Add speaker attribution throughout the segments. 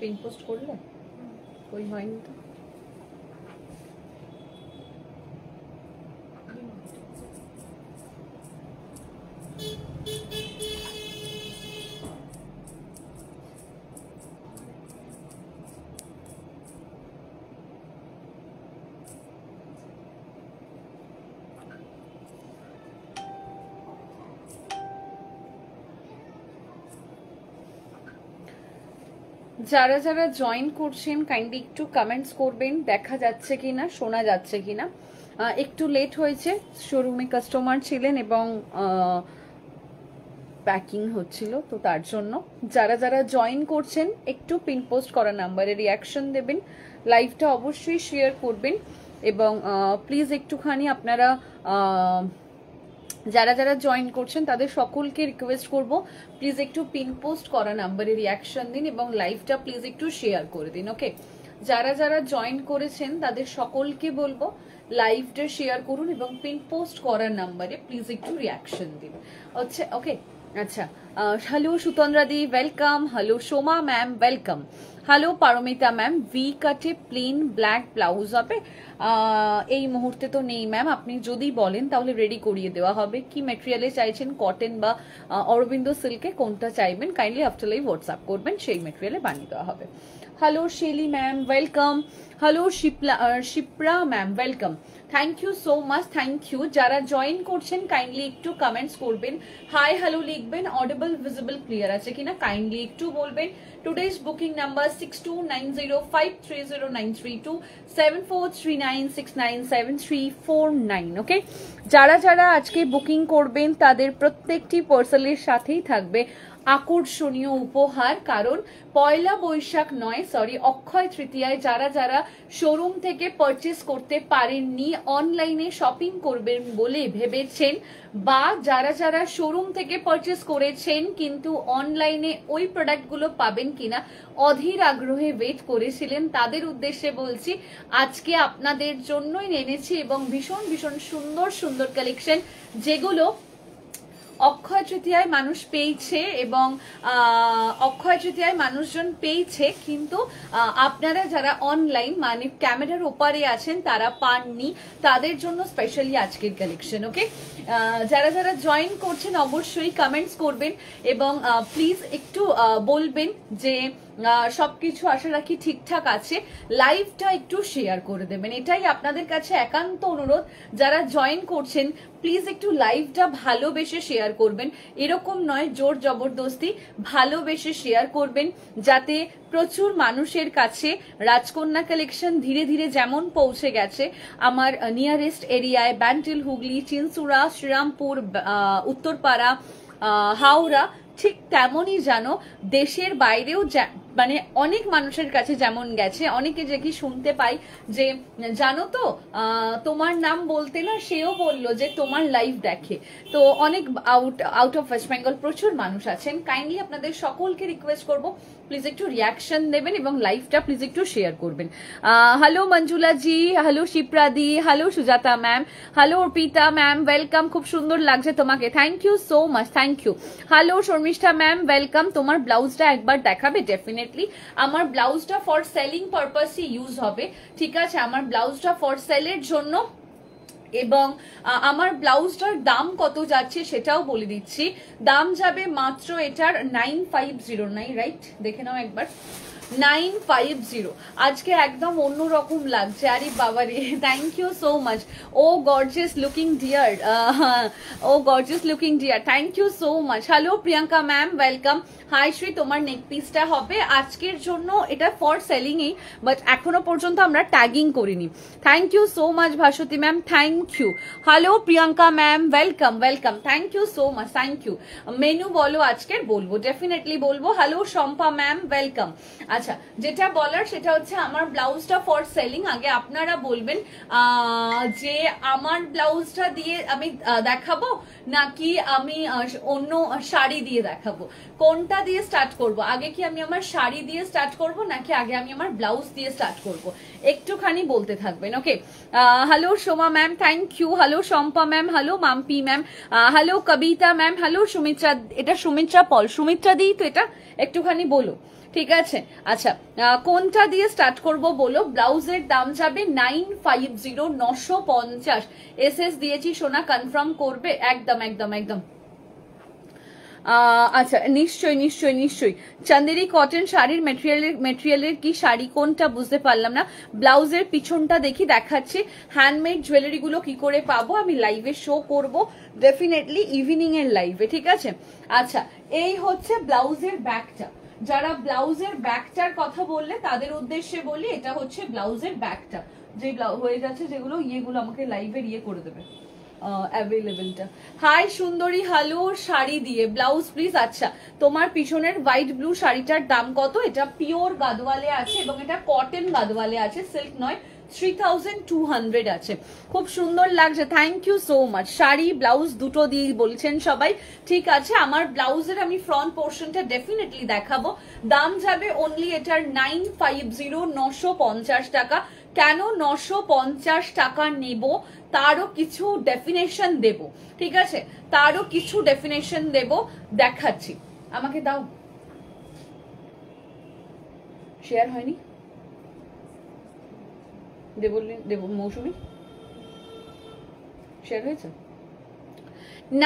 Speaker 1: Pin post করলে ওই হয়নি তো যারা যারা জয়েন করছেন কাইন্ডলি একটু কমেন্টস করবেন দেখা যাচ্ছে কি না শোনা যাচ্ছে কি না একটু লেট হয়েছে শোরুমে কাস্টমার ছিলেন এবং প্যাকিং হচ্ছিল তো তার জন্য যারা যারা জয়েন করছেন একটু পিন পোস্ট করা নাম্বারে রিয়াকশন দেবেন লাইভটা অবশ্যই শেয়ার করবেন এবং প্লিজ একটুখানি আপনারা যারা যারা জয়েন করছেন তাদের সকলকে রিকোয়েস্ট করব প্লিজ একটু পিন পোস্ট করা নাম্বারে রিয়াকশন দিন এবং লাইভটা প্লিজ একটু শেয়ার করে দিন ওকে যারা যারা জয়েন করেছেন তাদের সকলকে বলবো লাইভটা শেয়ার করুন এবং পিন পোস্ট করার নাম্বারে প্লিজ একটু রিয়াকশন দিন আচ্ছা ওকে আচ্ছা হ্যালো সুতন্দ্রাদি welcome hello Soma ma'am welcome hello Paramita ma'am V কাটে প্লেন ব্ল্যাক ব্লাউজ হবে uh, এই মুহূর্তে তো নেই ম্যাম আপনি যদি বলেন তাহলে রেডি করিয়ে দেওয়া হবে কি মেটেরিয়ালে চাইছেন কটন বা uh, অরবিন্দ সিল্কে কোনটা চাইবেন কাইন্ডলি আফটার লাইভ হোয়াটসঅ্যাপ করবেন সেই মেটেরিয়ালে বানিয়ে দেওয়া হবে hello Shelly ma'am welcome hello Shipla Shipra ma'am welcome thank you so much thank you যারা জয়েন করছেন কাইন্ডলি একটু কমেন্টস করবেন হাই হ্যালো লিখবেন অডিবল রিডেবল ভিজিবল ক্লিয়ার আছে কিনা কাইন্ডলি একটু বলবেন today's booking number six two nine zero five three zero nine three two seven four three nine six nine seven three four nine okay যারা যারা আজকে booking করবেন তাদের প্রত্যেকটি পার্সেলের সাথেই থাকবে আকর্ষণীয় উপহার কারণ পয়লা বৈশাখ নয় সরি অক্ষয় তৃতীয়ায় যারা যারা শোরুম থেকে পারচেস করতে পারেননি অনলাইনে শপিং করবেন বলে ভেবেছেন বা যারা যারা শোরুম থেকে পারচেস করেছেন কিন্তু অনলাইনে ওই প্রোডাক্টগুলো পাবেন কিনা অধীর আগ্রহে ওয়েট করেছিলেন তাদের উদ্দেশ্যে বলছি আজকে আপনাদের জন্যই নেনেছি এবং ভীষণ ভীষণ সুন্দর সুন্দর কালেকশন যেগুলো অক্ষয় তৃতীয়ায় মানুষ পেয়েছে এবং অক্ষয় তৃতীয়ায় মানুষজন পেয়েছে কিন্তু আপনারা যারা অনলাইন মানে ক্যামেরার ওপারে আছেন তারা পাননি তাদের জন্য স্পেশালি আজকের কালেকশন ওকে যারা যারা জয়েন করছেন অবশ্যই কমেন্টস করবেন এবং প্লিজ একটু বলবেন যে সব কিছু আশা রাখি ঠিকঠাক আছে লাইভটা একটু শেয়ার করে দেবেন এটাই আপনাদের কাছে একান্ত অনুরোধ যারা জয়েন করছেন প্লিজ একটু লাইভটা ভালোবেসে শেয়ার করবেন এরকম নয় জোর জবরদস্তি ভালোবেসে শেয়ার করবেন যাতে প্রচুর মানুষের কাছে রাজকন্যা কালেকশন ধীরে ধীরে যেমন পৌঁছে গেছে আমার নিয়ারেস্ট এরিয়ায় ব্যান্টেল হুগলি চিনসুরা শ্রীরামপুর উত্তরপাড়া হাওড়া ঠিক তেমনই যেন দেশের বাইরেও মানে অনেক মানুষের কাছে যেমন গেছে অনেকে যে কি শুনতে পাই যে জানো তো তোমার নাম বলতে না সেও বলল যে তোমার লাইভ দেখে তো অনেক out out of West Bengal প্রচুর মানুষ আছেন কাইন্ডলি আপনাদের সকলকে রিকোয়েস্ট করব প্লিজ একটু রিয়াকশন দেবেন এবং লাইভটা প্লিজ একটু শেয়ার করবেন হ্যালো মঞ্জুলা জি হ্যালো শিপ্রাদি hello Sujata ma'am hello Arpita ma'am welcome খুব সুন্দর লাগছে তোমাকে thank you so much thank you hello Sharmistha ma'am welcome তোমার ব্লাউজটা একবার দেখাবে ডেফিনেট ডেফিনেটলি আমার ব্লাউজটা ফর সেলিং পারপাসই ইউজ হবে ঠিক আছে আমার ব্লাউজটা ফর সেলের জন্য এবং আমার ব্লাউজটার দাম কত যাচ্ছে সেটাও বলে দিচ্ছি দাম যাবে মাত্র এটার nine five zero nine right দেখে নাও একবার নাইন ফাইভ জিরো আজকে একদম অন্যরকম লাগছে আরে বাবারে thank you so much oh gorgeous looking dear oh gorgeous looking dear thank you so much hello Priyanka ma'am welcome hi Shri তোমার নেক পিসটা হবে আজকের জন্য এটা ফর সেলিংই বাট এখনো পর্যন্ত আমরা ট্যাগিং করিনি thank you so much Vasanti ma'am thank you hello Priyanka ma'am welcome welcome thank you so much thank you menu বলো আজকের বলবো ডেফিনেটলি বলবো হ্যালো শম্পা ম্যাম ওয়েলকাম আচ্ছা যেটা বলার সেটা হচ্ছে আমার ব্লাউজটা ফর সেলিং আগে আপনারা বলবেন যে আমার ব্লাউজটা দিয়ে আমি দেখাবো নাকি আমি অন্য শাড়ি দিয়ে দেখাবো কোনটা দিয়ে স্টার্ট করব আগে কি আমি আমার শাড়ি দিয়ে স্টার্ট করব নাকি আগে আমি আমার ব্লাউজ দিয়ে স্টার্ট করব একটুখানি বলতে থাকবেন okay hello Soma ma'am thank you hello Shampa ma'am hello Mampi ma'am hello Kabita ma'am hello Sumitra এটা সুমিত্রা পল সুমিত্রা দিই তো এটা একটুখানি বলো ঠিক আছে আচ্ছা কোনটা দিয়ে স্টার্ট করব বলো ব্লাউজের দাম যাবে নাইন ফাইভ জিরো নশো পঞ্চাশ এস এস দিয়েছি সোনা কনফার্ম করবে একদম একদম একদম আচ্ছা নিশ্চয়ই নিশ্চয় নিশ্চয়ই চান্দেরি কটন শাড়ির মেটেরিয়ালের মেটেরিয়ালের কি শাড়ি কোনটা বুঝতে পারলাম না ব্লাউজের পিছনটা দেখি দেখাচ্ছি হ্যান্ডমেড জুয়েলারিগুলো কি করে পাবো আমি লাইভে শো করব ডেফিনেটলি ইভিনিং এর লাইভে ঠিক আছে আচ্ছা এই হচ্ছে ব্লাউজের ব্যাগটা যারা ব্লাউজের ব্যাগটার কথা বললে তাদের উদ্দেশ্যে বলি এটা হচ্ছে ব্লাউজের ব্যাগটা যে হয়ে যাচ্ছে যেগুলো ইয়েগুলো আমাকে লাইভের ইয়ে করে দেবে অ্যাভেলেবেলটা হাই সুন্দরী হালু শাড়ি দিয়ে ব্লাউজ প্লিজ আচ্ছা তোমার পিছনের হোয়াইট ব্লু শাড়িটার দাম কত এটা পিওর গাদওয়ালে আছে এবং এটা কটন গাদওয়ালে আছে সিল্ক নয় থ্রি থাউজেন্ড টু হান্ড্রেড আছে খুব সুন্দর লাগছে thank you so much sari blouse দুটো দিয়ে বলছেন সবাই ঠিক আছে আমার ব্লাউজের আমি ফ্রন্ট পোর্শনটা ডেফিনেটলি দেখাবো দাম যাবে অনলি এটার নাইন ফাইভ জিরো নশো পঞ্চাশ টাকা কেন নশো পঞ্চাশ টাকা নেব তারও কিছু ডেফিনেশন দেব ঠিক আছে তারও কিছু ডেফিনেশন দেব দেখাচ্ছি আমাকে দাও শেয়ার হয়নি দেব দেব মৌসুমি শেয়ার হয়েছে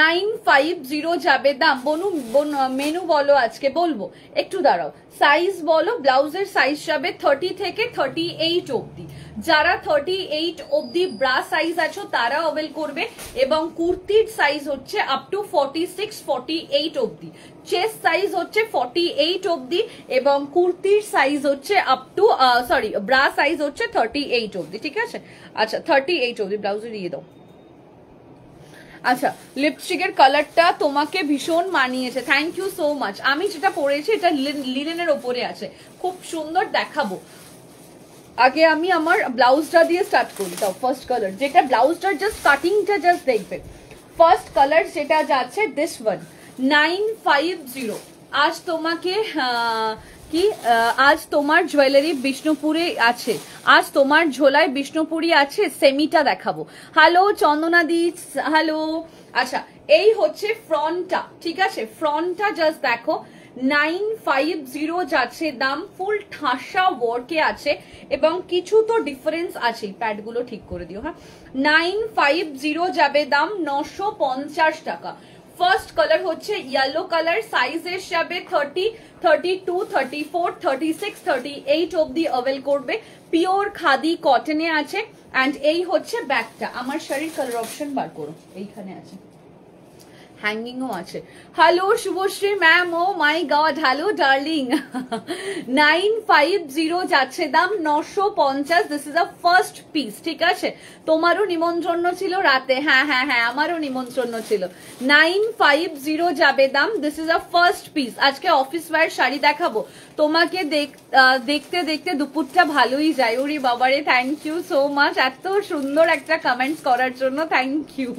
Speaker 1: নাইন ফাইভ জিরো যাবে দাম বনু মেনু বলো আজকে বলবো একটু দাঁড়াও সাইজ বলো ব্লাউজের সাইজ যাবে থার্টি থেকে থার্টি এইট অবধি যারা থার্টি এইট অবধি ব্রা সাইজ আছো তারা অবেল করবে এবং কুর্তির সাইজ হচ্ছে up to forty six forty eight অবধি চেস্ট সাইজ হচ্ছে ফর্টি এইট অবধি এবং কুর্তির সাইজ হচ্ছে up to sorry bra size হচ্ছে থার্টি এইট অবধি ঠিক আছে আচ্ছা থার্টি এইট অবধি ব্লাউজে দিয়ে দাও আচ্ছা লিপস্টিকের কালারটা তোমাকে ভীষণ মানিয়েছে থ্যাংক ইউ সো মাচ আমি যেটা পরেছি এটা লিনেনের ওপরে আছে খুব সুন্দর দেখাবো আগে আমি আমার ব্লাউজটা দিয়ে স্টার্ট করি তাও ফার্স্ট কালার যেটা ব্লাউজটার জাস্ট কাটিংটা জাস্ট দেখবে ফার্স্ট কালার যেটা যাচ্ছে this one nine five zero আজ তোমাকে কি আজ তোমার জুয়েলারি বিষ্ণুপুরে আছে আজ তোমার ঝোলায় বিষ্ণুপুরি আছে সেমিটা দেখাবো হ্যালো চন্দনাদি হ্যালো আচ্ছা এই হচ্ছে ফ্রন্টটা ঠিক আছে ফ্রন্টটা জাস্ট দেখো নাইন ফাইভ জিরো যাচ্ছে দাম ফুল ঠাসা ওয়ার্কে আছে এবং কিছু তো ডিফারেন্স আছে প্যাডগুলো ঠিক করে দিও হ্যাঁ নাইন ফাইভ জিরো যাবে দাম নশো পঞ্চাশ টাকা ফার্স্ট কালার হচ্ছে ইয়েলো কালার সাইজ হিসাবে thirty thirty two thirty four thirty six thirty eight অব্দি অ্যাভেল করবে পিওর খাদি কটনে আছে অ্যান্ড এই হচ্ছে ব্যাগটা আমার শাড়ির কালার অপশন বার করো এইখানে আছে হ্যাঙ্গিংও আছে hello Subhashree ma'am oh my god hello darling nine five zero যাচ্ছে দাম নশো পঞ্চাশ this is a first piece ঠিক আছে তোমারও নিমন্ত্রণ ছিল রাতে হ্যাঁ হ্যাঁ হ্যাঁ আমারও নিমন্ত্রণ ছিল নাইন ফাইভ জিরো যাবে দাম this is a first piece আজকে অফিস ওয়ার শাড়ি দেখাবো তোমাকে দেখতে দেখতে দুপুরটা ভালোই যায় ওরে বাবারে থ্যাংক ইউ সো মাচ এত সুন্দর একটা কমেন্টস করার জন্য থ্যাংক ইউ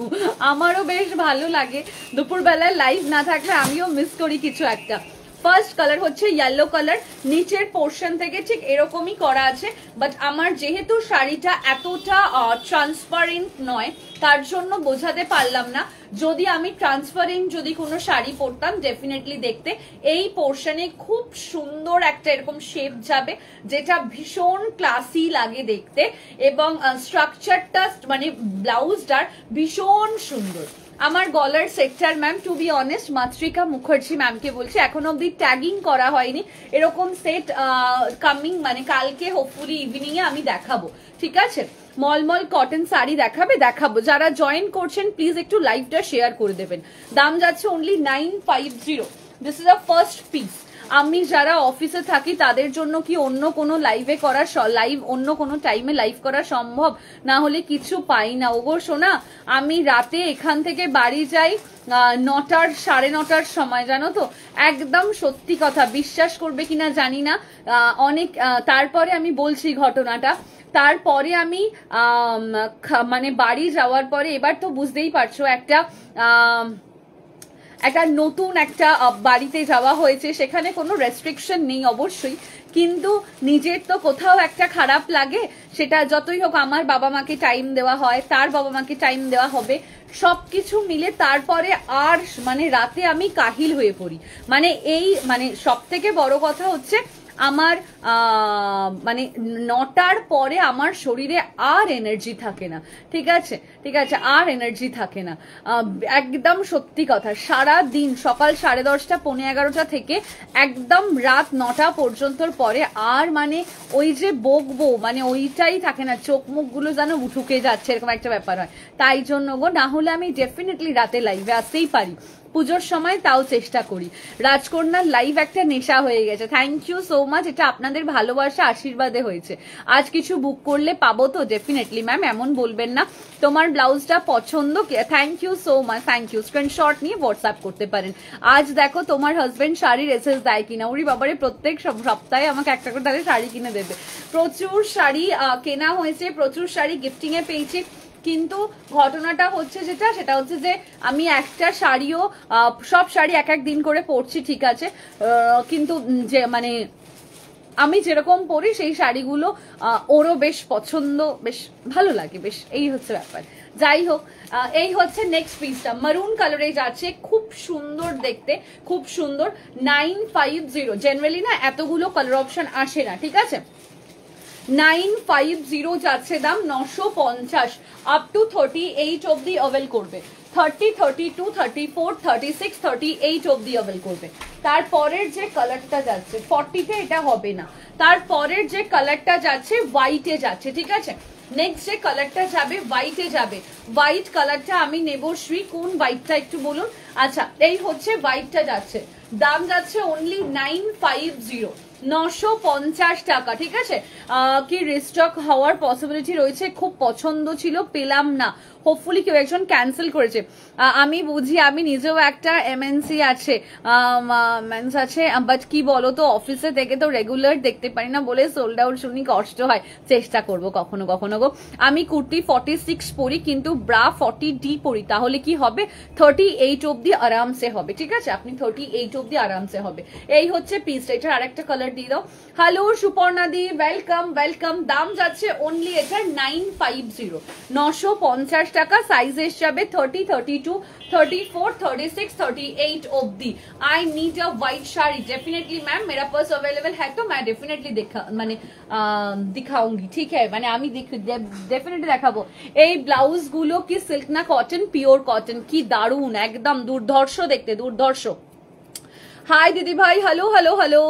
Speaker 1: আমারও বেশ ভালো লাগে দুপুরবেলায় লাইভ না থাকলে আমিও মিস করি কিছু একটা ফার্স্ট কালার হচ্ছে ইয়েলো কালার নিচের পোর্শন থেকে ঠিক এরকমই করা আছে বাট আমার যেহেতু শাড়িটা এতটা ট্রান্সপারেন্ট নয় তার জন্য বোঝাতে পারলাম না যদি আমি ট্রান্সফারিং যদি কোনো শাড়ি পরতাম ডেফিনেটলি দেখতে এই পোর্শনে খুব সুন্দর একটা এরকম শেপ যাবে যেটা ভীষণ ক্লাসি লাগে দেখতে এবং স্ট্রাকচারটা মানে ব্লাউজটার ভীষণ সুন্দর আমার গলার সেক্টর ma'am to be honest Matrika Mukherjee ম্যামকে বলছি এখন অব্দি ট্যাগিং করা হয়নি এরকম সেট কামিং মানে কালকে হোপফুলি ইভিনিংয়ে আমি দেখাবো ঠিক আছে মলমল কটন শাড়ি দেখাবে দেখাবো যারা জয়েন করছেন প্লিজ একটু লাইভটা শেয়ার করে দেবেন দাম যাচ্ছে only nine five zero this is a first piece আমি যারা অফিসে থাকি তাদের জন্য কি অন্য কোনো লাইভে করা লাইভ অন্য কোনো টাইমে লাইভ করা সম্ভব না হলে কিছু পাই না ওগো শোনা আমি রাতে এখান থেকে বাড়ি যাই নটার সাড়ে নটার সময় জানো তো একদম সত্যি কথা বিশ্বাস করবে কিনা জানি না অনেক তারপরে আমি বলছি ঘটনাটা তারপরে আমি মানে বাড়ি যাওয়ার পরে এবার তো বুঝতেই পারছো একটা একটা নতুন একটা বাড়িতে যাওয়া হয়েছে সেখানে কোনো রেস্ট্রিকশন নেই অবশ্যই কিন্তু নিজের তো কোথাও একটা খারাপ লাগে সেটা যতই হোক আমার বাবা মাকে টাইম দেওয়া হয় তার বাবা মাকে টাইম দেওয়া হবে সব কিছু মিলে তারপরে আর মানে রাতে আমি কাহিল হয়ে পড়ি মানে এই মানে সব থেকে বড় কথা হচ্ছে আমার মানে নটার পরে আমার শরীরে আর এনার্জি থাকে না ঠিক আছে ঠিক আছে আর এনার্জি থাকে না একদম সত্যি কথা সারা দিন সকাল সাড়ে দশটা পনে এগারোটা থেকে একদম রাত নটা পর্যন্তর পরে আর মানে ওই যে বকবো মানে ওইটাই থাকে না চোখ মুখগুলো যেন উঠুকে যাচ্ছে এরকম একটা ব্যাপার হয় তাই জন্য গো না হলে আমি ডেফিনেটলি রাতে লাইভে আসতেই পারি পুজোর সময় তাও চেষ্টা করি রাজকন্যার লাইভ একটা নেশা হয়ে গেছে থ্যাংক ইউ সো মাচ এটা আপনাদের ভালোবাসা আশীর্বাদে হয়েছে আজ কিছু বুক করলে পাবো তো ডেফিনেটলি ম্যাম এমন বলবেন না তোমার ব্লাউজটা পছন্দ thank you so much thank you screenshot নিয়ে হোয়াটসঅ্যাপ করতে পারেন আজ দেখো তোমার হাজবেন্ড শাড়ির এসএস দেয় কিনা ওরি বাবারে প্রত্যেক সপ্তাহে আমাকে একটা করে তাদের শাড়ি কিনে দেবে প্রচুর শাড়ি কেনা হয়েছে প্রচুর শাড়ি গিফটিংয়ে পেয়েছি কিন্তু ঘটনাটা হচ্ছে যেটা সেটা হচ্ছে যে আমি একটা শাড়িও সব শাড়ি এক এক দিন করে পরছি ঠিক আছে কিন্তু যে মানে আমি যেরকম পরি সেই শাড়িগুলো ওরও বেশ পছন্দ বেশ ভালো লাগে বেশ এই হচ্ছে ব্যাপার যাই হোক এই হচ্ছে নেক্সট পিসটা মারুন কালারে যাচ্ছে খুব সুন্দর দেখতে খুব সুন্দর নাইন ফাইভ জিরো জেনারেলি না এতগুলো কালার অপশন আসে না ঠিক আছে নাইন ফাইভ জিরো যাচ্ছে দাম নশো পঞ্চাশ আপ টু থার্টি এইট অব্দি অভেল করবে thirty thirty two thirty four thirty six thirty eight অব্দি অভেল করবে তারপরের যে কালারটা যাচ্ছে ফর্টিতে এটা হবে না তারপরের যে কালারটা যাচ্ছে হোয়াইটে যাচ্ছে ঠিক আছে নেক্সট যে কালারটা যাবে হোয়াইটে যাবে হোয়াইট কালারটা আমি নেব শ্রী কোন হোয়াইটটা একটু বলুন আচ্ছা এই হচ্ছে হোয়াইটটা যাচ্ছে দাম যাচ্ছে অনলি নাইন ফাইভ জিরো নশো পঞ্চাশ টাকা ঠিক আছে কি রিস্টক হওয়ার পসিবিলিটি রয়েছে খুব পছন্দ ছিল পেলাম না হোপফুলি কেউ একজন ক্যান্সেল করেছে আমি বুঝি আমি নিজেও একটা এমএনসি আছে মেন্স আছে বাট কি বলো তো অফিসে থেকে তো রেগুলার দেখতে পারি না বলে সোল্ড আউট শুনি কষ্ট হয় চেষ্টা করব কখনো কখনো গো আমি কুর্তি ফর্টি সিক্স পরি কিন্তু ব্রা ফর্টি ডি পরি তাহলে কি হবে থার্টি এইট অব্দি আরামসে হবে ঠিক আছে আপনি থার্টি এইট অব্দি আরামসে হবে এই হচ্ছে পিস এটার আরেকটা কালার দিয়ে দাও হ্যালো সুপর্ণাদি ওয়েলকাম ওয়েলকাম দাম যাচ্ছে অনলি এটার নাইন ফাইভ জিরো নশো পঞ্চাশ টাকা সাইজের যাবে thirty thirty two thirty four thirty six thirty eight অবধি I need a white sari definitely ma'am मेरा পার্স অভেলেবল হ্যাঁ তো ম্যাম ডেফিনেটলি মানে मैंने ঠিক হ্যাঁ মানে আমি ডেফিনেটলি দেখাবো এই ব্লাউজ গুলো কি সিল্ক না কটন পিওর কটন কি দারুন একদম দুর্ধর্ষ দেখতে দুর্ধর্ষ হাই দিদি ভাই হ্যালো হ্যালো হ্যালো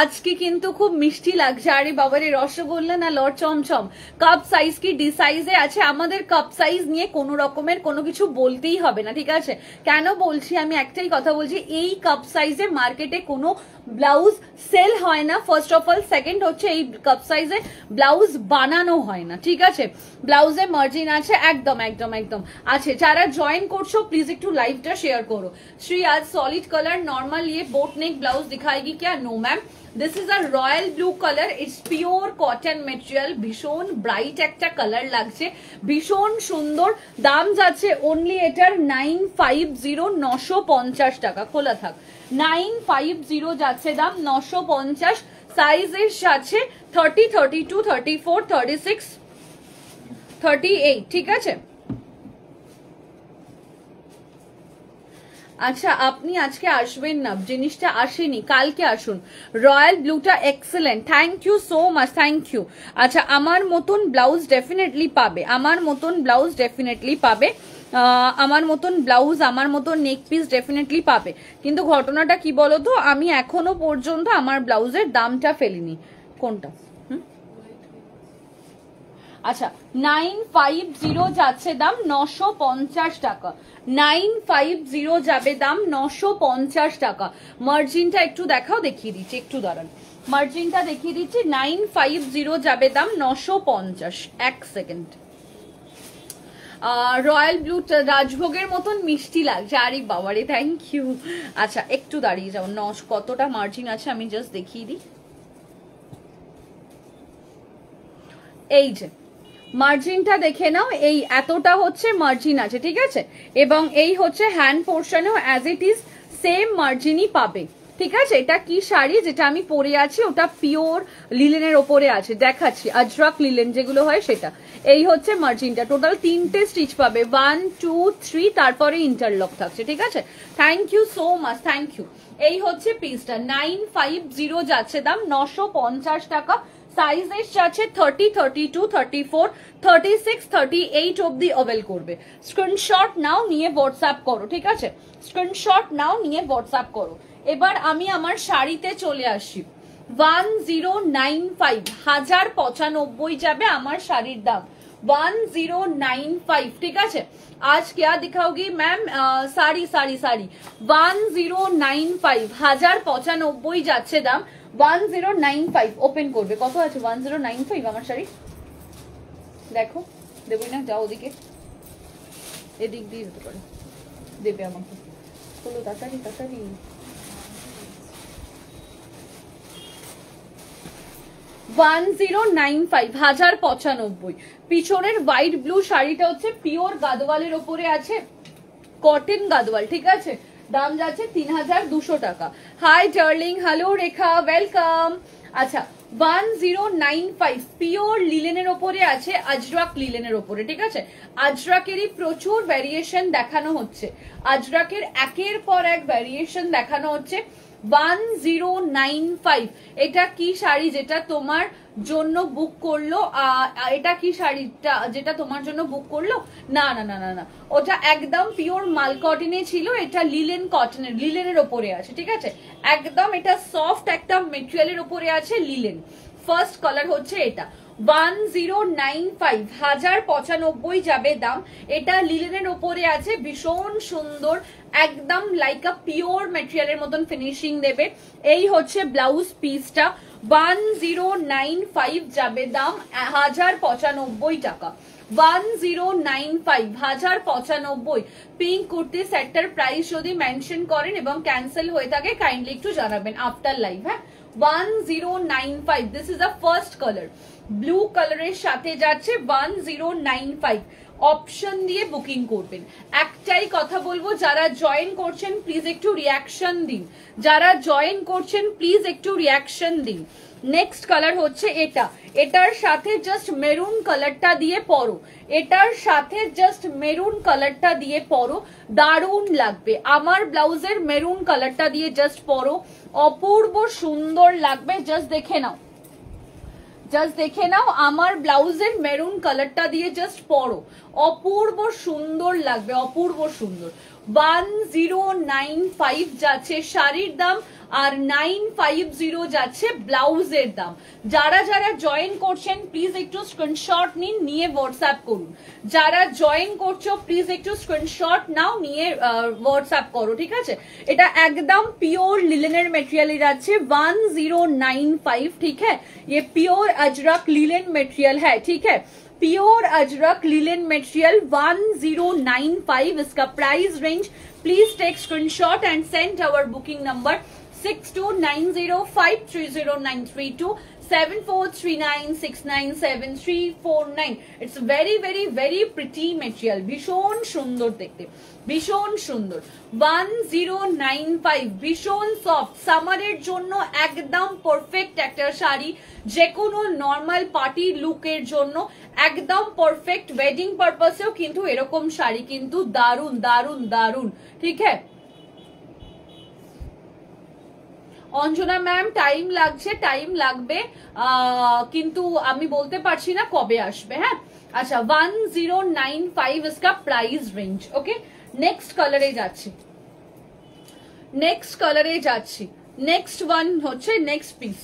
Speaker 1: আজকে কিন্তু খুব মিষ্টি লাগছে আরে বাবারে রসগোল্লা না লর চমচম কাপ সাইজ কি ডি সাইজে আছে আমাদের কাপ সাইজ নিয়ে কোনো রকমের কোনো কিছু বলতেই হবে না ঠিক আছে কেন বলছি আমি একটাই কথা বলছি এই কাপ সাইজে মার্কেটে কোনো ব্লাউজ সেল হয় না ফার্স্ট অফ অল সেকেন্ড হচ্ছে এই কাপ সাইজে ব্লাউজ বানানো হয় না ঠিক আছে ব্লাউজে মার্জিন আছে একদম একদম একদম আছে আচ্ছা, যারা জয়েন করছো প্লিজ একটু লাইভটা শেয়ার করো শ্রী আজ সলিড কালার নর্মাল ইয়ে बोट नेक ब्लाउज दिखाएगी क्या no ma'am this is a royal blue colour it's pure cotton material ভীষণ ব্রাইট একটা কালার লাগছে ভীষণ সুন্দর দাম যাচ্ছে অনলি এটার নাইন ফাইভ জিরো নশো পঞ্চাশ টাকা খোলা থাক নাইন ফাইভ জিরো যাচ্ছে দাম নশো পঞ্চাশ সাইজের আছে thirty thirty two thirty four thirty six thirty eight ঠিক আছে আচ্ছা আপনি আজকে আসবেন না জিনিসটা আসেনি কালকে আসুন রয়্যাল ব্লুটা excellent thank you so much thank you আচ্ছা আমার মতন ব্লাউজ ডেফিনেটলি পাবে আমার মতন ব্লাউজ ডেফিনেটলি পাবে আমার মতন ব্লাউজ আমার মতন নেক পিস ডেফিনেটলি পাবে কিন্তু ঘটনাটা কি বলো তো আমি এখনো পর্যন্ত আমার ব্লাউজের দামটা ফেলিনি কোনটা আচ্ছা নাইন ফাইভ জিরো যাচ্ছে দাম নশো পঞ্চাশ টাকা নাইন ফাইভ জিরো যাবে দাম নশো পঞ্চাশ টাকা মার্জিনটা একটু দেখাও দেখিয়ে দিচ্ছি একটু দাঁড়ান মার্জিনটা দেখিয়ে দিচ্ছি নাইন ফাইভ জিরো যাবে দাম নশো পঞ্চাশ এক সেকেন্ড রয়্যাল ব্লু রাজভোগের মতন মিষ্টি লাগছে আরে বাবারে থ্যাংক ইউ আচ্ছা একটু দাঁড়িয়ে যাও নশ কতটা মার্জিন আছে আমি জাস্ট দেখিয়ে দিই এই যে মার্জিনটা দেখে নাও এই এতটা হচ্ছে মার্জিন আছে ঠিক আছে এবং এই হচ্ছে হ্যান্ড পোর্শনেও অ্যাজ ইট ইজ সেম মার্জিনই পাবে ঠিক আছে এটা কি শাড়ি যেটা আমি পরে আছি ওটা পিওর লিলেনের ওপরে আছে দেখাচ্ছি আজরাক লিলেন যেগুলো হয় সেটা এই হচ্ছে মার্জিনটা টোটাল তিনটে স্টিচ পাবে ওয়ান টু থ্রি তারপরে ইন্টারলক থাকছে ঠিক আছে thank you so much thank you এই হচ্ছে পিসটা নাইন ফাইভ জিরো যাচ্ছে দাম নশো পঞ্চাশ টাকা সাইজের আছে thirty thirty two thirty four thirty six thirty eight অব্দি অ্যাভেল করবে স্ক্রিনশট নাও নিয়ে হোয়াটসঅ্যাপ করো ঠিক আছে স্ক্রিনশট নাও নিয়ে হোয়াটসঅ্যাপ করো এবার আমি আমার শাড়িতে চলে আসি ওয়ান জিরো নাইন ফাইভ হাজার পঁচানব্বই যাবে আমার শাড়ির দাম ওয়ান জিরো নাইন ফাইভ ঠিক আছে আজ কেয়া क्या ম্যাম সারি সারি সারি ওয়ান জিরো নাইন ফাইভ হাজার পঁচানব্বই যাচ্ছে দাম one zero nine five open করবে কত আছে ওয়ান জিরো নাইন ফাইভ আমার শাড়ি দেখো দেবই না যাও ওদিকে এদিক দিয়ে দেবে আমাকে তাড়াতাড়ি তাড়াতাড়ি ওয়ান জিরো নাইন ফাইভ হাজার পঁচানব্বই পিছনের হোয়াইট ব্লু শাড়িটা হচ্ছে পিওর গাদওয়ালের ওপরে আছে কটন গাদওয়াল ঠিক আছে দাম যাচ্ছে তিন হাজার দুশো টাকা hi darling hello Rekha welcome আচ্ছা one zero nine five pure লিলেনের ওপরে আছে আজরাক লিলেনের ওপরে ঠিক আছে আজরাকেরই প্রচুর ভ্যারিয়েশন দেখানো হচ্ছে আজরাকের একের পর এক ভ্যারিয়েশন দেখানো হচ্ছে ওয়ান জিরো নাইন ফাইভ এটা কি শাড়ি যেটা তোমার জন্য বুক করলো এটা কি শাড়িটা যেটা তোমার জন্য বুক করলো না না না না না ওটা একদম পিওর ছিল এটা লিলেন কটনের লিলেনের ওপরে আছে ঠিক আছে একদম এটা সফট একটা মেটেরিয়ালের ওপরে আছে লিলেন ফার্স্ট কালার হচ্ছে এটা ওয়ান জিরো নাইন ফাইভ হাজার পঁচানব্বই যাবে দাম এটা লিলেনের ওপরে আছে ভীষণ সুন্দর একদম লাইক আ পিওর মেটেরিয়ালের মতন ফিনিশিং দেবে এই হচ্ছে ব্লাউজ পিসটা ওয়ান জিরো নাইন ফাইভ যাবে দাম হাজার পঁচানব্বই টাকা ওয়ান জিরো নাইন ফাইভ হাজার পঁচানব্বই পিঙ্ক কুর্তি সেটটার প্রাইস যদি মেনশন করেন এবং ক্যান্সেল হয়ে থাকে কাইন্ডলি একটু জানাবেন আফটার লাইফ হ্যাঁ one zero nine five this is a first colour blue কালারের সাথে যাচ্ছে one zero nine five option দিয়ে বুকিং করবেন একটাই কথা বলবো যারা জয়েন করছেন প্লিজ একটু রিয়াকশন দিন যারা জয়েন করছেন প্লিজ একটু রিয়াকশন দিন নেক্সট কালার হচ্ছে এটা এটার সাথে জাস্ট মেরুন কালারটা দিয়ে পরো এটার সাথে জাস্ট মেরুন কালারটা দিয়ে পরো দারুণ লাগবে আমার ব্লাউজের মেরুন কালারটা দিয়ে জাস্ট পরো অপূর্ব সুন্দর লাগবে জাস্ট দেখে নাও জাস্ট দেখে নাও আমার ব্লাউজের মেরুন কালারটা দিয়ে জাস্ট পরো অপূর্ব সুন্দর লাগবে অপূর্ব সুন্দর ওয়ান জিরো নাইন ফাইভ যাচ্ছে শাড়ির দাম আর নাইন ফাইভ জিরো যাচ্ছে ব্লাউজের দাম যারা যারা জয়েন করছেন প্লিজ একটু স্ক্রিনশট নিন নিয়ে হোয়াটসঅ্যাপ করুন যারা জয়েন করছো প্লিজ একটু স্ক্রিনশট নাও নিয়ে হোয়াটসঅ্যাপ করো ঠিক আছে এটা একদম পিওর লিলেনের মেটেরিয়ালে যাচ্ছে वन जीरो नाइन फाइव ठीक है ये পিওর আজরাক লিলেন मटेरियल হ্যাঁ ঠিক है হ্যাঁ? प्योर अजरक जीरो नाइन 1095 इसका price range please take screenshot and send our booking number six two nine zero five three zero nine three two 7439697349 it's very very very pretty material ভীষণ সুন্দর দেখতে ভীষণ সুন্দর 1095 ভীষণ সফট সামারের জন্য একদম পারফেক্ট একটা শাড়ি যে কোনো নর্মাল পার্টি লুকের জন্য একদম পারফেক্ট ওয়েডিং পারপাসেও কিন্তু এরকম শাড়ি কিন্তু দারুন দারুন দারুন ঠিক হ্যাঁ অঞ্জনা ম্যাম টাইম লাগছে টাইম লাগবে কিন্তু আমি বলতে পারছি না কবে আসবে হ্যাঁ আচ্ছা ওয়ান জিরো নাইন ফাইভ ইসকা প্রাইস রেঞ্জ ওকে নেক্সট কালারে যাচ্ছি নেক্সট কালারে যাচ্ছি নেক্সট ওয়ান হচ্ছে next piece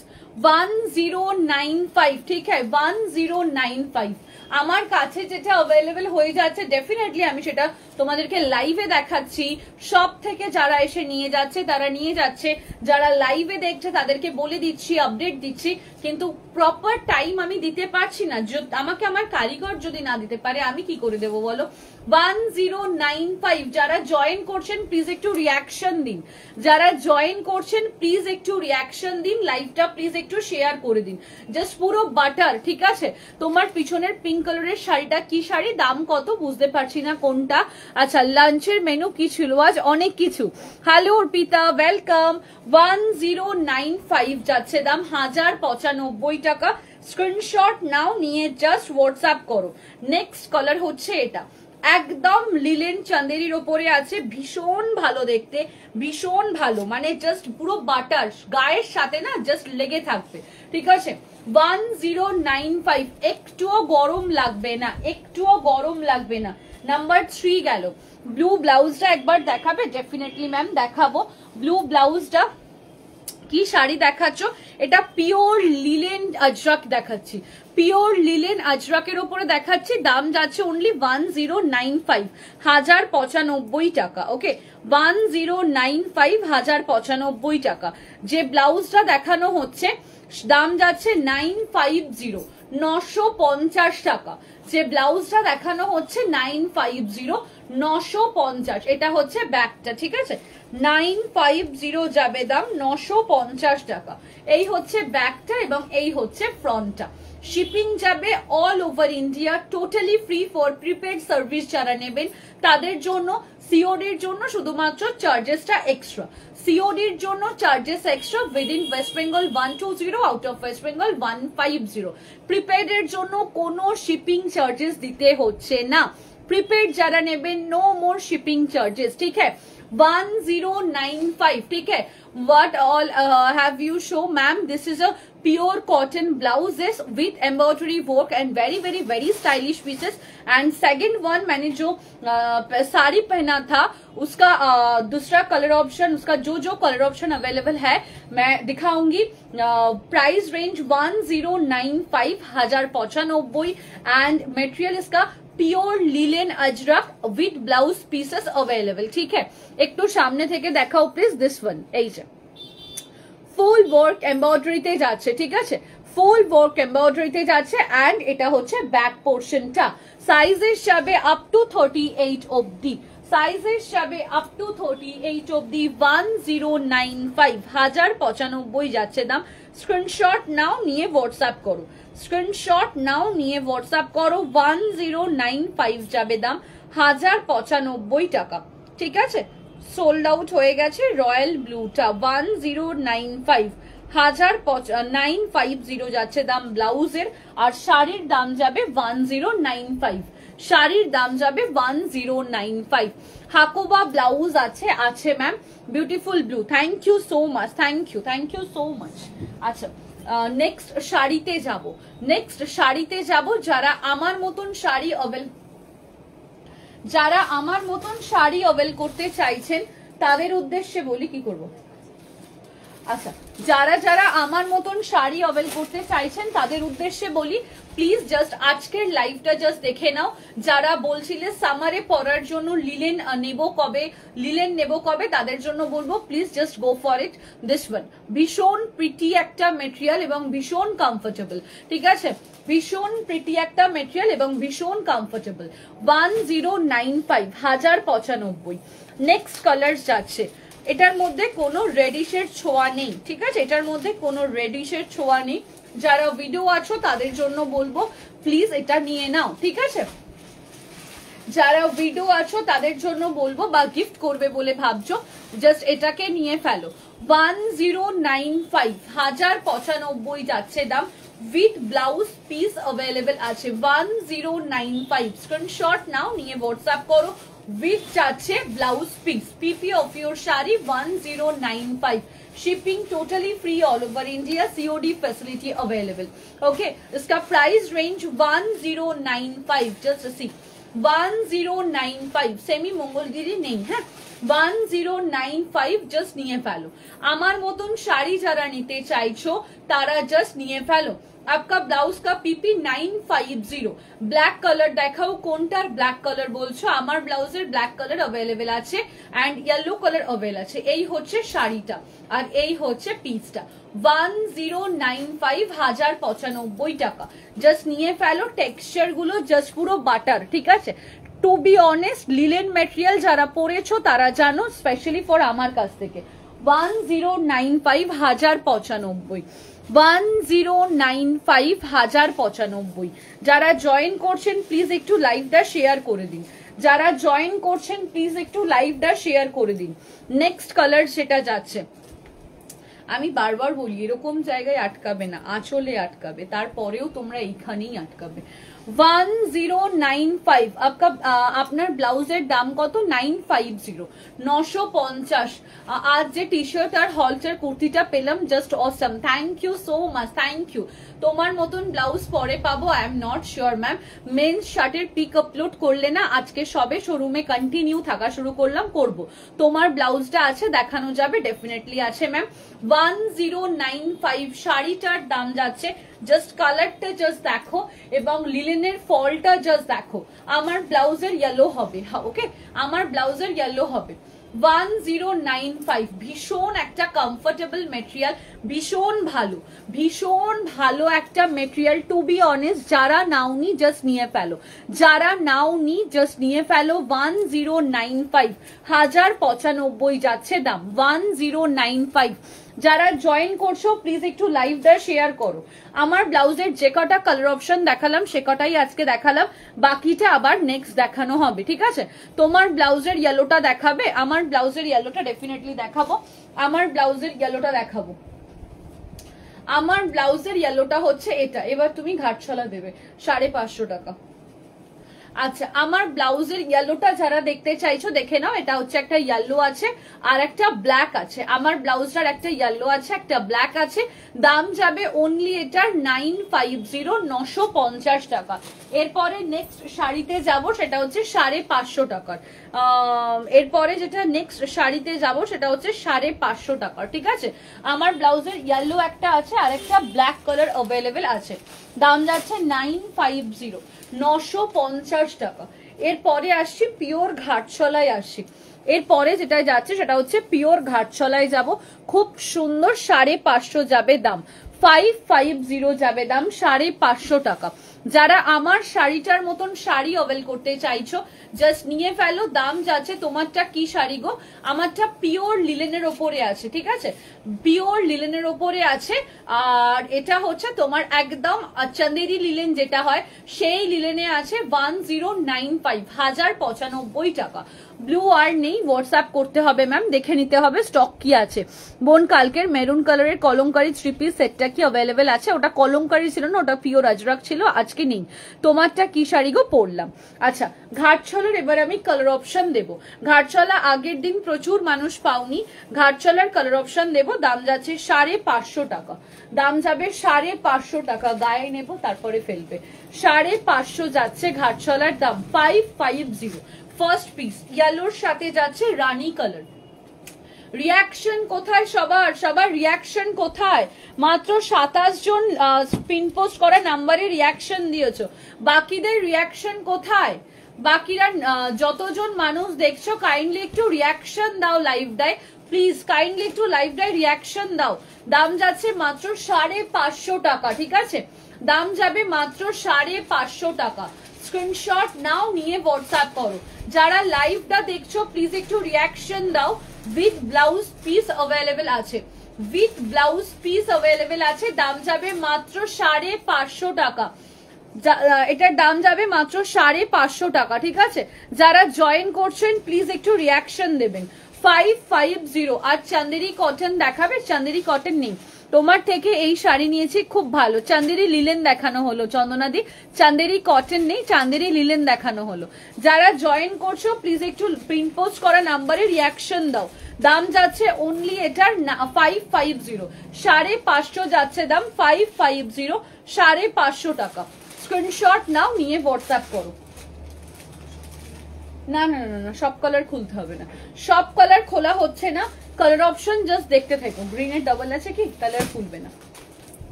Speaker 1: one zero nine five ठीक है वन जीरो नाइन फाइव আমার কাছে যেটা অ্যাভেলেবেল হয়ে যাচ্ছে ডেফিনেটলি আমি সেটা তোমাদেরকে লাইভে দেখাচ্ছি সব থেকে যারা এসে নিয়ে যাচ্ছে তারা নিয়ে যাচ্ছে যারা লাইভে দেখছে তাদেরকে বলে দিচ্ছি আপডেট দিচ্ছি কিন্তু প্রপার টাইম আমি দিতে পারছি না আমাকে আমার কারিগর যদি না দিতে পারে আমি কি করে দেবো বলো ওয়ান জিরো নাইন ফাইভ যারা জয়েন করছেন প্লিজ একটু রিয়াকশন দিন যারা জয়েন করছেন প্লিজ একটু রিয়াকশন দিন লাইভটা প্লিজ একটু শেয়ার করে দিন জাস্ট পুরো বাটার ঠিক আছে তোমার পিছনের পিঙ্ক কালারের শাড়িটা কি শাড়ি দাম কত বুঝতে পারছি না কোনটা আচ্ছা লাঞ্চের মেনু কি ছিল আজ অনেক কিছু hello Arpita welcome one zero nine five যাচ্ছে দাম হাজার পঁচানব্বই টাকা স্ক্রিনশট নাও নিয়ে জাস্ট হোয়াটসঅ্যাপ করো নেক্সট কালার হচ্ছে এটা একদম লিলেন চান্দেরির ওপরে আছে ভীষণ ভালো দেখতে ভীষণ ভালো মানে জাস্ট পুরো বাটার গায়ের সাথে না জাস্ট লেগে থাকবে ঠিক আছে ওয়ান জিরো নাইন ফাইভ একটুও গরম লাগবে না একটুও গরম লাগবে না নাম্বার থ্রি গেল ব্লু ব্লাউজটা একবার দেখাবে ডেফিনেটলি ম্যাম দেখাবো ব্লু ব্লাউজটা কি শাড়ি দেখাচ্ছ এটা পিওর লিলেন আজরাক দেখাচ্ছি পিওর লিলেন আজরাকের ওপরে দেখাচ্ছি দাম যাচ্ছে only one zero nine five হাজার পঁচানব্বই টাকা okay one zero nine five হাজার পঁচানব্বই টাকা যে ব্লাউজটা দেখানো হচ্ছে দাম যাচ্ছে নাইন ফাইভ জিরো নশো পঞ্চাশ টাকা যে ব্লাউজটা দেখানো হচ্ছে নাইন ফাইভ জিরো নশো পঞ্চাশ এটা হচ্ছে ব্যাগটা ঠিক আছে নাইন ফাইভ জিরো যাবে দাম নশো পঞ্চাশ টাকা এই হচ্ছে ব্যাগটা এবং এই হচ্ছে ফ্রন্টটা షిప్పింగ్ জব এ all over India totally free for prepaid service যারা নেবিল তাদের জন্য সিওডি এর জন্য শুধুমাত্র চার্জেস টা এক্সট্রা সিওডি এর জন্য charges extra within West Bengal 120 out of West Bengal 150 prepaid এর জন্য কোনো শিপিং চার্জেস দিতে হচ্ছে না প্রিপেড যারা নেবিল নো মোর শিপিং চার্জেস ঠিক আছে 1095 ঠিক আছে what all have you show ma'am this is a pure cotton blouses with embroidery work and very very very stylish pieces and second one मैंने जो साड़ी पहना था उसका दूसरा कलर ऑप्शन उसका जो जो कलर ऑप्शन अवेलेबल है मैं दिखाऊंगी price range one zero nine five हजार पौचानबई एंड मेटेरियल इसका pure linen Ajrak with blouse pieces available ठीक है एक तो सामने थे के देखाओ प्लीज दिस वन यही है ফুল ওয়ার্ক এম্ব্রয়ডারিতে যাচ্ছে ঠিক আছে ফুল ওয়ার্ক এম্ব্রয়ডারিতে যাচ্ছে অ্যান্ড এটা হচ্ছে ব্যাক পোর্শনটা সাইজের হিসাবে আপ টু থার্টি এইট অবধি সাইজের হিসাবে আপ টু থার্টি এইট অবধি ওয়ান জিরো নাইন ফাইভ হাজার পঁচানব্বই যাচ্ছে দাম স্ক্রিনশট নাও নিয়ে হোয়াটসঅ্যাপ করো স্ক্রিনশট নাও নিয়ে হোয়াটসঅ্যাপ করো ওয়ান জিরো নাইন ফাইভ যাবে দাম হাজার পঁচানব্বই টাকা ঠিক আছে সোল্ড আউট হয়ে গেছে রয়্যাল ব্লুটা ওয়ান জিরো নাইন ফাইভ হাজার নাইন ফাইভ জিরো যাচ্ছে দাম ব্লাউজের আর শাড়ির দাম যাবে ওয়ান জিরো নাইন ফাইভ শাড়ির দাম যাবে one zero nine five Hakoba blouse আছে আছে ma'am beautiful blue thank you so much thank you thank you so much আচ্ছা নেক্সট শাড়িতে যাব নেক্সট শাড়িতে যাব যারা আমার মতন শাড়ি অ্যাভেল যারা আমার মতন শাড়ি অবেল করতে চাইছেন তাদের উদ্দেশ্যে বলি কি করব আচ্ছা যারা যারা আমার মতন শাড়ি অভেল করতে চাইছেন তাদের উদ্দেশ্যে বলি প্লিজ জাস্ট আজকের লাইভটা জাস্ট দেখে নাও যারা বলছিলে সামারে পরার জন্য লিলেন নেব কবে লিলেন নেব কবে তাদের জন্য বলবো please just go for it this one ভীষণ প্রিটি একটা মেটেরিয়াল এবং ভীষণ কমফোর্টেবল ঠিক আছে ভীষণ প্রিটি একটা মেটেরিয়াল এবং ভীষণ comfortable one zero nine five হাজার পঁচানব্বই নেক্সট কালার যাচ্ছে এটার মধ্যে কোনো রেডিশের ছোঁয়া নেই ঠিক আছে এটার মধ্যে কোনো রেডিশের ছোঁয়া নেই যারা ভিডিও আছো তাদের জন্য বলবো প্লিজ এটা নিয়ে নাও ঠিক আছে যারা ভিডিও আছো তাদের জন্য বলবো বা গিফট করবে বলে ভাবছো জাস্ট এটাকে নিয়ে ফেলো ওয়ান জিরো নাইন ফাইভ হাজার পঁচানব্বই যাচ্ছে দাম উইথ ব্লাউজ পিস অ্যাভেলেবেল আছে one zero nine five screenshot নাও নিয়ে হোয়াটসঅ্যাপ করো વિથ છે blouse piece PP of your sari one zero nine five shipping totally free all over India COD facility available okay इसका price range 1095 just सी 1095 semi Mangalagiri নেই হ্যাঁ 1095 just নিয়ে ফেলো আমার মতন শাড়ি যারা নিতে চাইছো তারা জাস্ট নিয়ে ফেলো आपका ব্লাউজ কা PP nine five zero black colour দেখাও কোনটার ব্ল্যাক কালার বলছো আমার ব্লাউজের ব্ল্যাক কালার অ্যাভেলেবেল আছে অ্যান্ড ইয়েলো কালার অভেল আছে এই হচ্ছে শাড়িটা আর এই হচ্ছে পিসটা ওয়ান জিরো নাইন ফাইভ হাজার পঁচানব্বই টাকা জাস্ট নিয়ে ফেলো টেক্সচার গুলো জাস্ট পুরো বাটার ঠিক আছে to be honest linen material যারা পরেছো তারা জানো স্পেশালি ফর আমার কাছ থেকে ওয়ান জিরো নাইন ফাইভ হাজার পঁচানব্বই ওয়ান জিরো নাইন ফাইভ হাজার পঁচানব্বই যারা জয়েন করছেন প্লিজ একটু লাইভটা শেয়ার করে দিন যারা জয়েন করছেন প্লিজ একটু লাইভটা শেয়ার করে দিন নেক্সট কালার সেটা যাচ্ছে আমি বারবার বলি এরকম জায়গায় আটকাবে না আঁচলে আটকাবে তারপরেও তোমরা এইখানেই আটকাবে ওয়ান জিরো নাইন ফাইভ আপকা আপনার ব্লাউজের দাম কত নাইন ফাইভ জিরো নশো পঞ্চাশ আর যে টি শার্ট আর হলচার কুর্তিটা পেলাম just awesome thank you so much thank you তোমার মতন ব্লাউজ পরে পাবো I am not sure ma'am men's শার্টের পিক আপলোড করলে না আজকে সবে শোরুমে কন্টিনিউ থাকা শুরু করলাম করব তোমার ব্লাউজটা আছে দেখানো যাবে ডেফিনেটলি আছে ma'am one zero nine five শাড়িটার দাম যাচ্ছে জাস্ট কালারটা জাস্ট দেখো এবং লিলেনের ফলটা জাস্ট দেখো আমার ব্লাউজের ইয়েলো হবে ওকে হ্যাঁ, আমার ব্লাউজের ইয়েলো হবে ওয়ান জিরো নাইন ফাইভ ভীষণ একটা কমফোর্টেবল মেটেরিয়াল ভীষণ ভালো ভীষণ ভালো একটা টু বি অনেস্ট যারা জাস্ট নিয়ে ফেলো যারা জাস্ট নিয়ে ফেলো ওয়ান জিরো নাইন ফাইভ হাজার পঁচানব্বই যাচ্ছে দাম ওয়ান জিরো নাইন ফাইভ যারা জয়েন করছো প্লিজ একটু লাইভ দেয় শেয়ার করো আমার ব্লাউজের যে কটা কালার অপশন দেখালাম সে কটাই আজকে দেখালাম বাকিটা আবার নেক্সট দেখানো হবে ঠিক আছে তোমার ব্লাউজের ইয়েলোটা দেখাবে আমার ব্লাউজের ইয়েলোটা ডেফিনেটলি দেখাবো আমার ব্লাউজের ইয়েলোটা দেখাবো আমার ব্লাউজের ইয়েলোটা হচ্ছে এটা এবার তুমি ঘাটছলা দেবে সাড়ে পাঁচশো টাকা আচ্ছা আমার ব্লাউজের ইয়েলোটা যারা দেখতে চাইছো দেখে নাও এটা হচ্ছে একটা ইয়েলো আছে আর একটা ব্ল্যাক আছে আমার ব্লাউজটার একটা ইয়েলো আছে একটা ব্ল্যাক আছে দাম যাবে অনলি এটার নাইন ফাইভ জিরো নশো পঞ্চাশ টাকা এরপরে নেক্সট শাড়িতে যাব সেটা হচ্ছে সাড়ে পাঁচশো টাকার এরপরে যেটা নেক্সট শাড়িতে যাব সেটা হচ্ছে সাড়ে পাঁচশো টাকার ঠিক আছে আমার ব্লাউজের ইয়েলো একটা আছে আর একটা ব্ল্যাক কালার অ্যাভেলেবেল আছে দাম যাচ্ছে নাইন ফাইভ জিরো নশো পঞ্চাশ টাকা এরপরে আসছি পিওর ঘাটছলায় আসছি এরপরে যেটা যাচ্ছে সেটা হচ্ছে পিওর ঘাটছলায় যাব খুব সুন্দর সাড়ে পাঁচশো যাবে দাম ফাইভ ফাইভ জিরো যাবে দাম সাড়ে পাঁচশো টাকা যারা আমার শাড়িটার মতন শাড়ি অভেল করতে চাইছো জাস্ট নিয়ে ফেলো দাম যাচ্ছে তোমারটা কি শাড়ি গো আমারটা পিওর লিলেনের ওপরে আছে ঠিক আছে পিওর লিলেনের ওপরে আছে আর এটা হচ্ছে তোমার একদম চন্দেরি লিলেন যেটা হয় সেই লিলেনে আছে ওয়ান জিরো নাইন ফাইভ হাজার পঁচানব্বই টাকা ব্লু আর নেই হোয়াটসঅ্যাপ করতে হবে ম্যাম দেখে নিতে হবে স্টক কি আছে বোন কালকের মেরুন কালারের কলঙ্কারি থ্রি পিস সেটটা কি অ্যাভেলেবেল আছে ওটা কলঙ্কারি ছিল না ওটা পিওর আজরাক ছিল আজকে নেই তোমারটা কি শাড়ি গো পরলাম আচ্ছা ঘাটছলার এবার আমি কালার অপশন দেবো ঘাটছলা আগের দিন প্রচুর মানুষ পাওনি ঘাটছলার কালার অপশন দেবো দাম যাচ্ছে সাড়ে পাঁচশো টাকা দাম যাবে সাড়ে পাঁচশো টাকা গায়ে নেব তারপরে ফেলবে সাড়ে পাঁচশো যাচ্ছে ঘাটশলার দাম five five zero first piece ইয়েলোর সাথে যাচ্ছে রানি কালার রিয়াকশন কোথায় সবার সবার রিয়াকশন কোথায় মাত্র সাতাশ জন স্পিন পোস্ট করা নাম্বারে রিয়াকশন দিয়েছ বাকিদের রিয়াকশন কোথায় বাকিরা যতজন মানুষ দেখছো কাইন্ডলি একটু রিয়াকশন দাও লাইভ দেয় প্লিজ কাইন্ডলি একটু ডাই রিয়াকশন দাও দাম যাচ্ছে মাত্র সাড়ে পাঁচশো টাকা ঠিক আছে দাম যাবে মাত্র সাড়ে পাঁচশো টাকা স্ক্রিনশট নাও নিয়ে হোয়াটসঅ্যাপ করো যারা লাইভটা দেখছো প্লিজ একটু রিয়াকশন দাও উইথ ব্লাউজ পিস অ্যাভেলেবেল আছে উইথ ব্লাউজ পিস অ্যাভেলেবেল আছে দাম যাবে মাত্র সাড়ে পাঁচশো টাকা এটার দাম যাবে মাত্র সাড়ে পাঁচশো টাকা ঠিক আছে যারা জয়েন করছেন প্লিজ একটু রিয়াকশন দেবেন ফাইভ ফাইভ জিরো আর চান্দেরি কটন দেখাবে চান্দেরি কটন নেই তোমার থেকে এই শাড়ি নিয়েছি খুব ভালো চান্দেরি লিলেন দেখানো হলো চন্দনাদি চান্দেরি কটন নেই চান্দেরি লিলেন দেখানো হলো যারা জয়েন করছো প্লিজ একটু প্রিন্ট পোস্ট করা নাম্বারে রিয়াকশন দাও দাম যাচ্ছে অনলি এটার ফাইভ ফাইভ জিরো সাড়ে পাঁচশো যাচ্ছে দাম ফাইভ ফাইভ জিরো সাড়ে পাঁচশো টাকা স্ক্রিনশট নাও নিয়ে হোয়াটসঅ্যাপ করো না না না না সব কালার খুলতে হবে না সব কালার খোলা হচ্ছে না কালার অপশন জাস্ট দেখতে থাকো গ্রিন এর ডাবল আছে কি কালার খুলবে না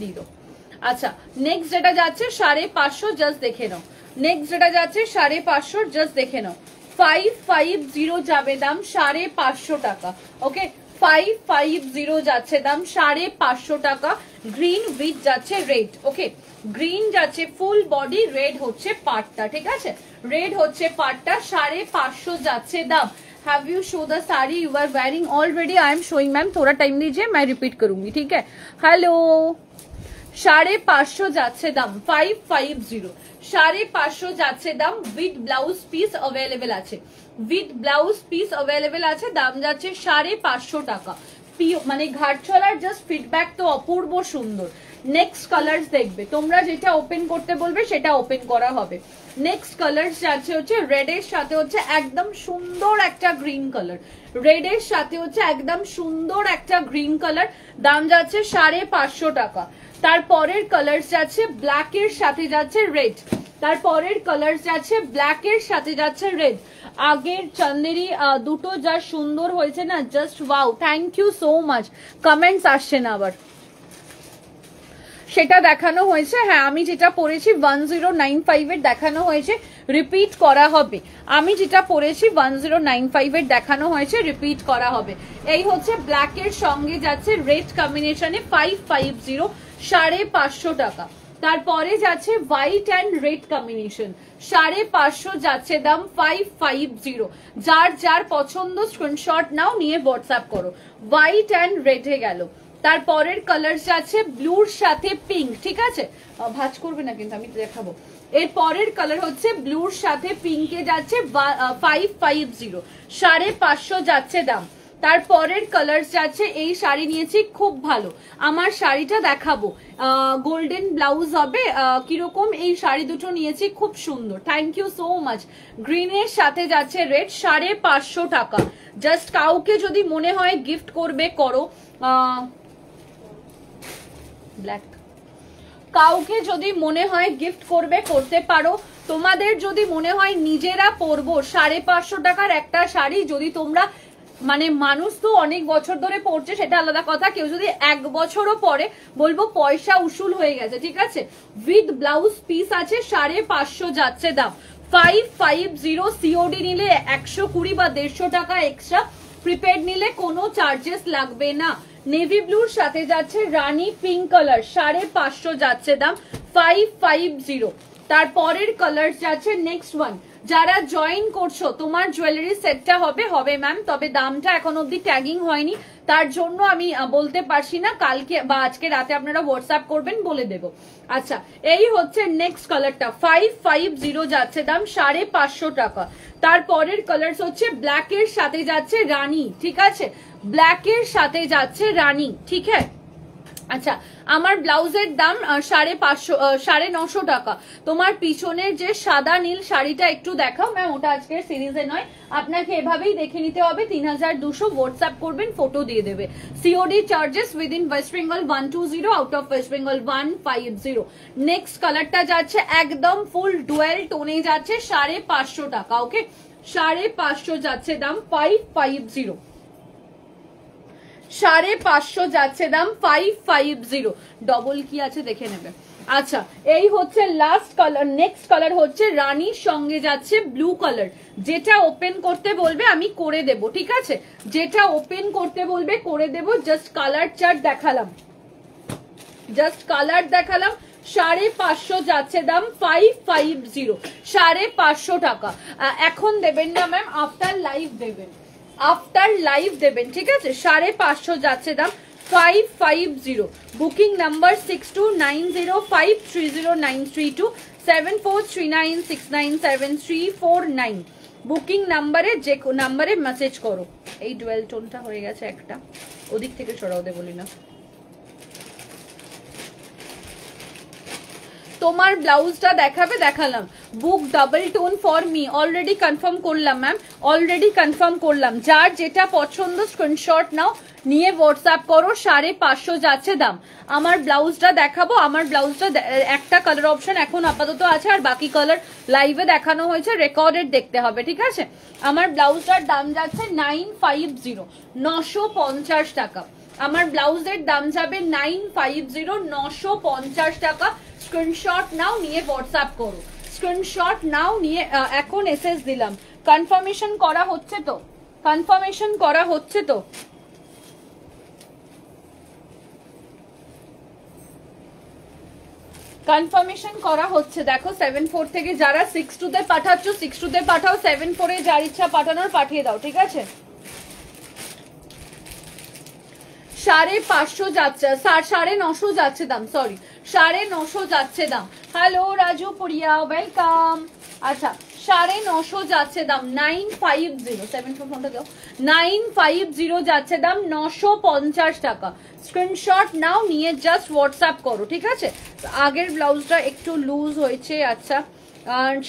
Speaker 1: দিদো আচ্ছা নেক্সট যেটা যাচ্ছে সাড়ে পাঁচশো জাস্ট দেখে নাও নেক্সট যেটা যাচ্ছে সাড়ে পাঁচশো জাস্ট দেখে নাও ফাইভ ফাইভ জিরো যাবে দাম সাড়ে পাঁচশো টাকা ওকে ফাইভ ফাইভ জিরো যাচ্ছে দাম সাড়ে পাঁচশো টাকা গ্রিন উইথ যাচ্ছে রেড ওকে গ্রিন যাচ্ছে ফুল বডি রেড হচ্ছে পাটটা ঠিক আছে রেড হচ্ছে পাটটা সাড়ে পাঁচশো যাচ্ছে দাম have you show the sari you are wearing already I am showing ma'am थोड़ा टाइम दीजिए मैं রিপিট करूंगी ঠিক है हेलो সাড়ে পাঁচশো যাচ্ছে দাম ফাইভ ফাইভ জিরো সাড়ে পাঁচশো যাচ্ছে দাম উইথ ব্লাউজ পিস অ্যাভেলেবেল আছে উইথ ব্লাউজ পিস অ্যাভেলেবেল আছে দাম যাচ্ছে সাড়ে পাঁচশো টাকা মানে চলার জাস্ট ফিডব্যাক তো অপূর্ব সুন্দর নেক্সট কালার দেখবে তোমরা যেটা ওপেন করতে বলবে সেটা ওপেন করা হবে নেক্সট কালার যাচ্ছে হচ্ছে রেড এর সাথে হচ্ছে একদম সুন্দর একটা গ্রিন কালার রেড এর সাথে হচ্ছে একদম সুন্দর একটা গ্রিন কালার দাম যাচ্ছে সাড়ে পাঁচশো টাকা তারপরের কালার যাচ্ছে ব্ল্যাক এর সাথে যাচ্ছে রেড তারপরের কালার যাচ্ছে ব্ল্যাক এর সাথে যাচ্ছে রেড আগের চান্দেরি দুটো যা সুন্দর হয়েছে না just wow thank you so much comments আসছে না আবার সেটা দেখানো হয়েছে হ্যাঁ আমি যেটা পড়েছি ওয়ান জিরো নাইন ফাইভের দেখানো হয়েছে রিপিট করা হবে আমি যেটা পড়েছি ওয়ান জিরো নাইন ফাইভের দেখানো হয়েছে রিপিট করা হবে এই হচ্ছে ব্ল্যাকের সঙ্গে যাচ্ছে রেড কম্বিনেশনে ফাইভ ফাইভ জিরো সাড়ে পাঁচশো টাকা তারপরে যাচ্ছে হোয়াইট অ্যান্ড রেড কম্বিনেশন সাড়ে পাঁচশো যাচ্ছে দাম ফাইভ ফাইভ জিরো যার যার পছন্দ স্ক্রিনশট নাও নিয়ে হোয়াটসঅ্যাপ করো হোয়াইট অ্যান্ড রেডে গেল তারপরের কালার যাচ্ছে ব্লুর সাথে পিঙ্ক ঠিক আছে ভাজ করবে না কিন্তু আমি দেখাবো এর পরের কালার হচ্ছে ব্লুর সাথে পিঙ্কে যাচ্ছে ফাইভ ফাইভ জিরো সাড়ে পাঁচশো যাচ্ছে দাম তারপরের কালার্স যাচ্ছে এই শাড়ি নিয়েছি খুব ভালো আমার শাড়িটা দেখাবো গোল্ডেন ব্লাউজ হবে কিরকম এই শাড়ি দুটো নিয়েছি খুব সুন্দর থ্যাংক ইউ সো মাচ গ্রিনের সাথে যাচ্ছে রেড সাড়ে পাঁচশো টাকা জাস্ট কাউকে যদি মনে হয় গিফট করবে করো ব্ল্যাক কাউকে যদি মনে হয় গিফট করবে করতে পারো তোমাদের যদি মনে হয় নিজেরা পরবো সাড়ে পাঁচশো টাকার একটা শাড়ি যদি তোমরা মানে মানুষ তো অনেক বছর ধরে পড়ছে সেটা আলাদা কথা কেউ যদি এক বছরও পরে বলবো পয়সা উসুল হয়ে গেছে ঠিক আছে উইথ ব্লাউজ পিস আছে সাড়ে পাঁচশো যাচ্ছে দাম ফাইভ ফাইভ জিরো সিওডি নিলে একশো কুড়ি বা দেড়শো টাকা এক্সট্রা প্রিপেড নিলে কোনো চার্জেস লাগবে না নেভি ব্লুর সাথে যাচ্ছে রানি পিঙ্ক কালার সাড়ে পাঁচশো যাচ্ছে দাম ফাইভ ফাইভ জিরো তারপরের কালার যাচ্ছে নেক্সট ওয়ান যারা জয়েন করছো তোমার জুয়েলারি সেটটা হবে হবে ম্যাম তবে দামটা এখন অব্দি ট্যাগিং হয়নি তার জন্য আমি বলতে পারছি না কালকে বা আজকে রাতে আপনারা হোয়াটসঅ্যাপ করবেন বলে দেব আচ্ছা এই হচ্ছে নেক্সট কালারটা ফাইভ ফাইভ জিরো যাচ্ছে দাম সাড়ে পাঁচশো টাকা তারপরের কালার হচ্ছে ব্ল্যাকের সাথে যাচ্ছে রানী ঠিক আছে ব্ল্যাকের সাথে যাচ্ছে রানী ঠিক আছে আচ্ছা আমার ব্লাউজের দাম সাড়ে পাঁচশো সাড়ে নশো টাকা তোমার পিছনের যে সাদা নীল শাড়িটা একটু দেখাও ম্যাম ওটা আজকের সিরিজে নয় আপনাকে এভাবেই দেখে নিতে হবে তিন হাজার দুশো হোয়াটসঅ্যাপ করবেন ফটো দিয়ে দেবে COD charges within West Bengal one two zero out of West Bengal one five zero next কালারটা যাচ্ছে একদম ফুল ডুয়েল টোনে যাচ্ছে সাড়ে পাঁচশো টাকা ওকে সাড়ে পাঁচশো যাচ্ছে দাম ফাইভ ফাইভ জিরো সাড়ে পাঁচশো যাচ্ছে দাম ফাইভ ফাইভ জিরো ডবল কি আছে দেখে নেবে আচ্ছা এই হচ্ছে লাস্ট কালার নেক্সট কালার হচ্ছে রানীর সঙ্গে যাচ্ছে ব্লু কালার যেটা ওপেন করতে বলবে আমি করে দেব ঠিক আছে যেটা ওপেন করতে বলবে করে দেব জাস্ট কালার চার্ট দেখালাম জাস্ট কালার দেখালাম সাড়ে পাঁচশো যাচ্ছে দাম ফাইভ ফাইভ জিরো সাড়ে পাঁচশো টাকা এখন দেবেন না ম্যাম আফটার লাইভ দেবেন আফটার লাইভ দেবেন ঠিক আছে সাড়ে পাঁচশো যাচ্ছে দাম five five zero booking number six two nine zero five three zero nine three two seven four three nine six nine seven three four nine booking নাম্বারে যে নাম্বারে মেসেজ করো এই ডুয়েল টোনটা হয়ে গেছে একটা ওদিক থেকে সরাও দে বলি না তোমার ব্লাউজটা দেখাবে দেখালাম book double tone for me already confirm করলাম ম্যাম অলরেডি কনফার্ম করলাম যার যেটা পছন্দ স্ক্রিনশট নাও নিয়ে হোয়াটসঅ্যাপ করো সাড়ে পাঁচশো যাচ্ছে দাম আমার ব্লাউজটা দেখাবো আমার ব্লাউজটা একটা কালার অপশন এখন আপাতত আছে আর বাকি কালার লাইভে দেখানো হয়েছে রেকর্ডেড দেখতে হবে ঠিক আছে আমার ব্লাউজটার দাম যাচ্ছে নাইন ফাইভ জিরো নশো পঞ্চাশ টাকা আমার ব্লাউজের দাম যাবে নাইন ফাইভ জিরো নশো পঞ্চাশ টাকা স্ক্রিনশট নাও নিয়ে হোয়াটসঅ্যাপ করো স্ক্রিনশট নাও নিয়ে এখন এসএস দিলাম কনফার্মেশন করা হচ্ছে তো কনফার্মেশন করা হচ্ছে তো কনফার্মেশন করা হচ্ছে দেখো সেভেন ফোর থেকে যারা সিক্স তে পাঠাচ্ছ সিক্স তে পাঠাও সেভেন ফোরে যার ইচ্ছা পাঠানোর পাঠিয়ে দাও ঠিক আছে সাড়ে পাঁচশো যাচ্ছে সাড়ে নশো যাচ্ছে দাম সরি সাড়ে নশো যাচ্ছে দাম হ্যালো রাজু পুরিয়া ওয়েলকাম আচ্ছা সাড়ে নশো যাচ্ছে দাম nine five zero seven four ফোনটা দাও নাইন ফাইভ জিরো যাচ্ছে দাম নশো পঞ্চাশ টাকা স্ক্রিনশট নাও নিয়ে জাস্ট হোয়াটসঅ্যাপ করো ঠিক আছে আগের ব্লাউজটা একটু লুজ হয়েছে আচ্ছা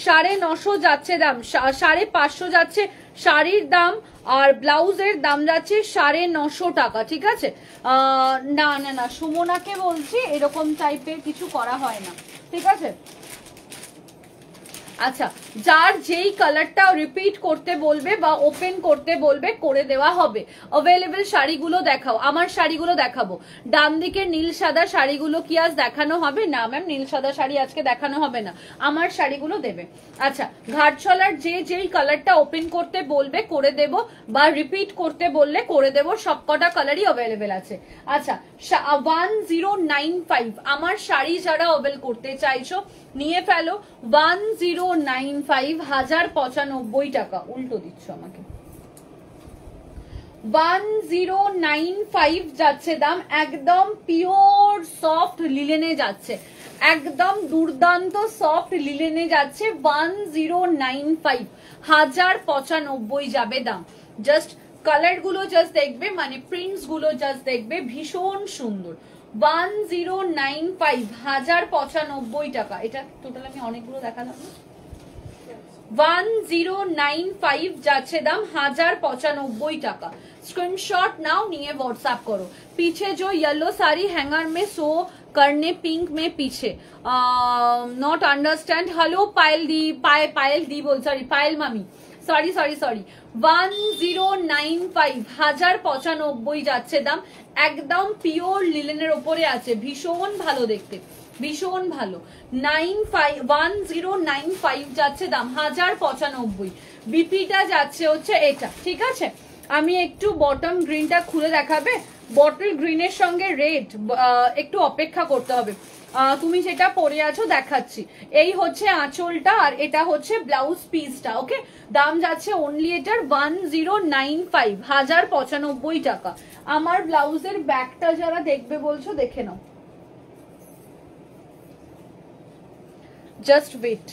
Speaker 1: সাড়ে নশো যাচ্ছে দাম সাড়ে পাঁচশো যাচ্ছে শাড়ির দাম আর ব্লাউজের দাম যাচ্ছে সাড়ে নশো টাকা ঠিক আছে না না না সুমনাকে বলছি এরকম টাইপের কিছু করা হয় না ঠিক আছে আচ্ছা যার যেই কালারটা রিপিট করতে বলবে বা ওপেন করতে বলবে করে দেওয়া হবে অভেলেবেল শাড়িগুলো দেখাও আমার শাড়িগুলো দেখাবো ডান দিকে নীল সাদা শাড়িগুলো কি আজ দেখানো হবে না ম্যাম নীল সাদা শাড়ি আজকে দেখানো হবে না আমার শাড়িগুলো দেবে আচ্ছা ঘাটছলার যে যেই কালারটা ওপেন করতে বলবে করে দেব বা রিপিট করতে বললে করে দেব সবকটা কালারই অভেলেবেল আছে আচ্ছা ওয়ান জিরো নাইন ফাইভ আমার শাড়ি যারা অভেল করতে চাইছো নিয়ে ফেলো ওয়ান জিরো নাইন পঁচানব্বই টাকা উল্টো দিচ্ছ আমাকে ওয়ান জিরো নাইন ফাইভ যাচ্ছে দাম একদম পিওর সফট লিলেনে যাচ্ছে একদম দুর্দান্ত সফট লিলেনে যাচ্ছে ওয়ান জিরো নাইন ফাইভ হাজার পঁচানব্বই যাবে দাম জাস্ট কালার গুলো জাস্ট দেখবে মানে প্রিন্টস গুলো জাস্ট দেখবে ভীষণ সুন্দর ওয়ান জিরো নাইন ফাইভ হাজার পঁচানব্বই টাকা এটা টোটাল আমি অনেকগুলো দেখালাম না ওয়ান জিরো নাইন ফাইভ যাচ্ছে দাম হাজার পঁচানব্বই টাকা স্ক্রিনশॉट নাও নিয়ে व्हाट्सएप करो पीछे जो येलो साड़ी हैंगर में सो करने पिंक में पीछे नॉट अंडरस्टैंड हेलो पायल दी पाय पायल दी बोल सॉरी पायल मामी sorry sorry sorry one zero nine five হাজার পঁচানব্বই যাচ্ছে দাম একদম পিওর লিলেনের ওপরে আছে ভীষণ ভালো দেখতে ভীষণ ভালো nine five one zero nine five যাচ্ছে দাম হাজার পঁচানব্বই বিপিটা যাচ্ছে হচ্ছে এটা ঠিক আছে আমি একটু বটম গ্রিনটা খুলে দেখাবে বটল গ্রিনের সঙ্গে রেড একটু অপেক্ষা করতে হবে তুমি যেটা পরে আছো দেখাচ্ছি এই হচ্ছে আঁচলটা আর এটা হচ্ছে ব্লাউজ পিসটা ওকে দাম যাচ্ছে অনলি এটার ওয়ান জিরো নাইন ফাইভ হাজার পঁচানব্বই টাকা আমার ব্লাউজের ব্যাগটা যারা দেখবে বলছো দেখে নাও জাস্ট wait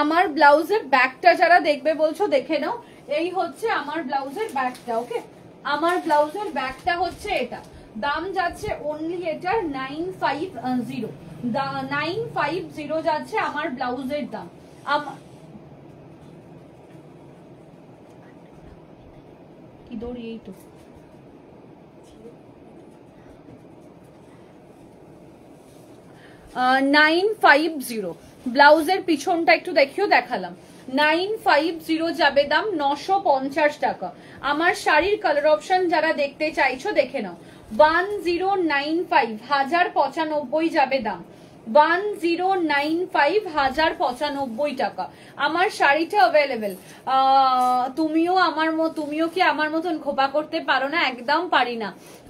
Speaker 1: আমার ব্লাউজের ব্যাগটা যারা দেখবে বলছো দেখে নাও এই হচ্ছে আমার ব্লাউজের ব্যাগটা ওকে আমার ব্লাউজের ব্যাগটা হচ্ছে এটা দাম যাচ্ছে অনলি এটার nine five zero nine five zero যাচ্ছে আমার ব্লাউজের দাম আমার কি দড়ি এই তো নাইন ফাইভ জিরো ব্লাউজের পিছনটা একটু দেখিও দেখালাম নাইন ফাইভ জিরো যাবে দাম নশো পঞ্চাশ টাকা আমার শাড়ির কালার অপশন যারা দেখতে চাইছো দেখে নাও ওয়ান জিরো নাইন ফাইভ হাজার পঁচানব্বই যাবে দাম ওয়ান জিরো নাইন ফাইভ হাজার পঁচানব্বই টাকা আমার শাড়িটা অ্যাভেলেবেল তুমিও আমার তুমিও কি আমার মতন খোপা করতে পারো না একদম পারি না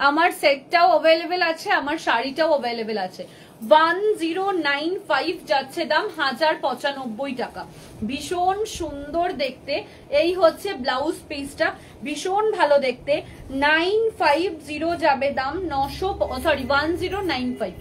Speaker 1: আমার সেটটাও অ্যাভেলেবেল আছে আমার শাড়িটাও অ্যাভেলেবেল আছে ওয়ান জিরো নাইন ফাইভ যাচ্ছে দাম হাজার পঁচানব্বই টাকা ভীষণ সুন্দর দেখতে এই হচ্ছে ব্লাউজ পিসটা ভীষণ ভালো দেখতে নাইন ফাইভ জিরো যাবে দাম নশো sorry one zero nine five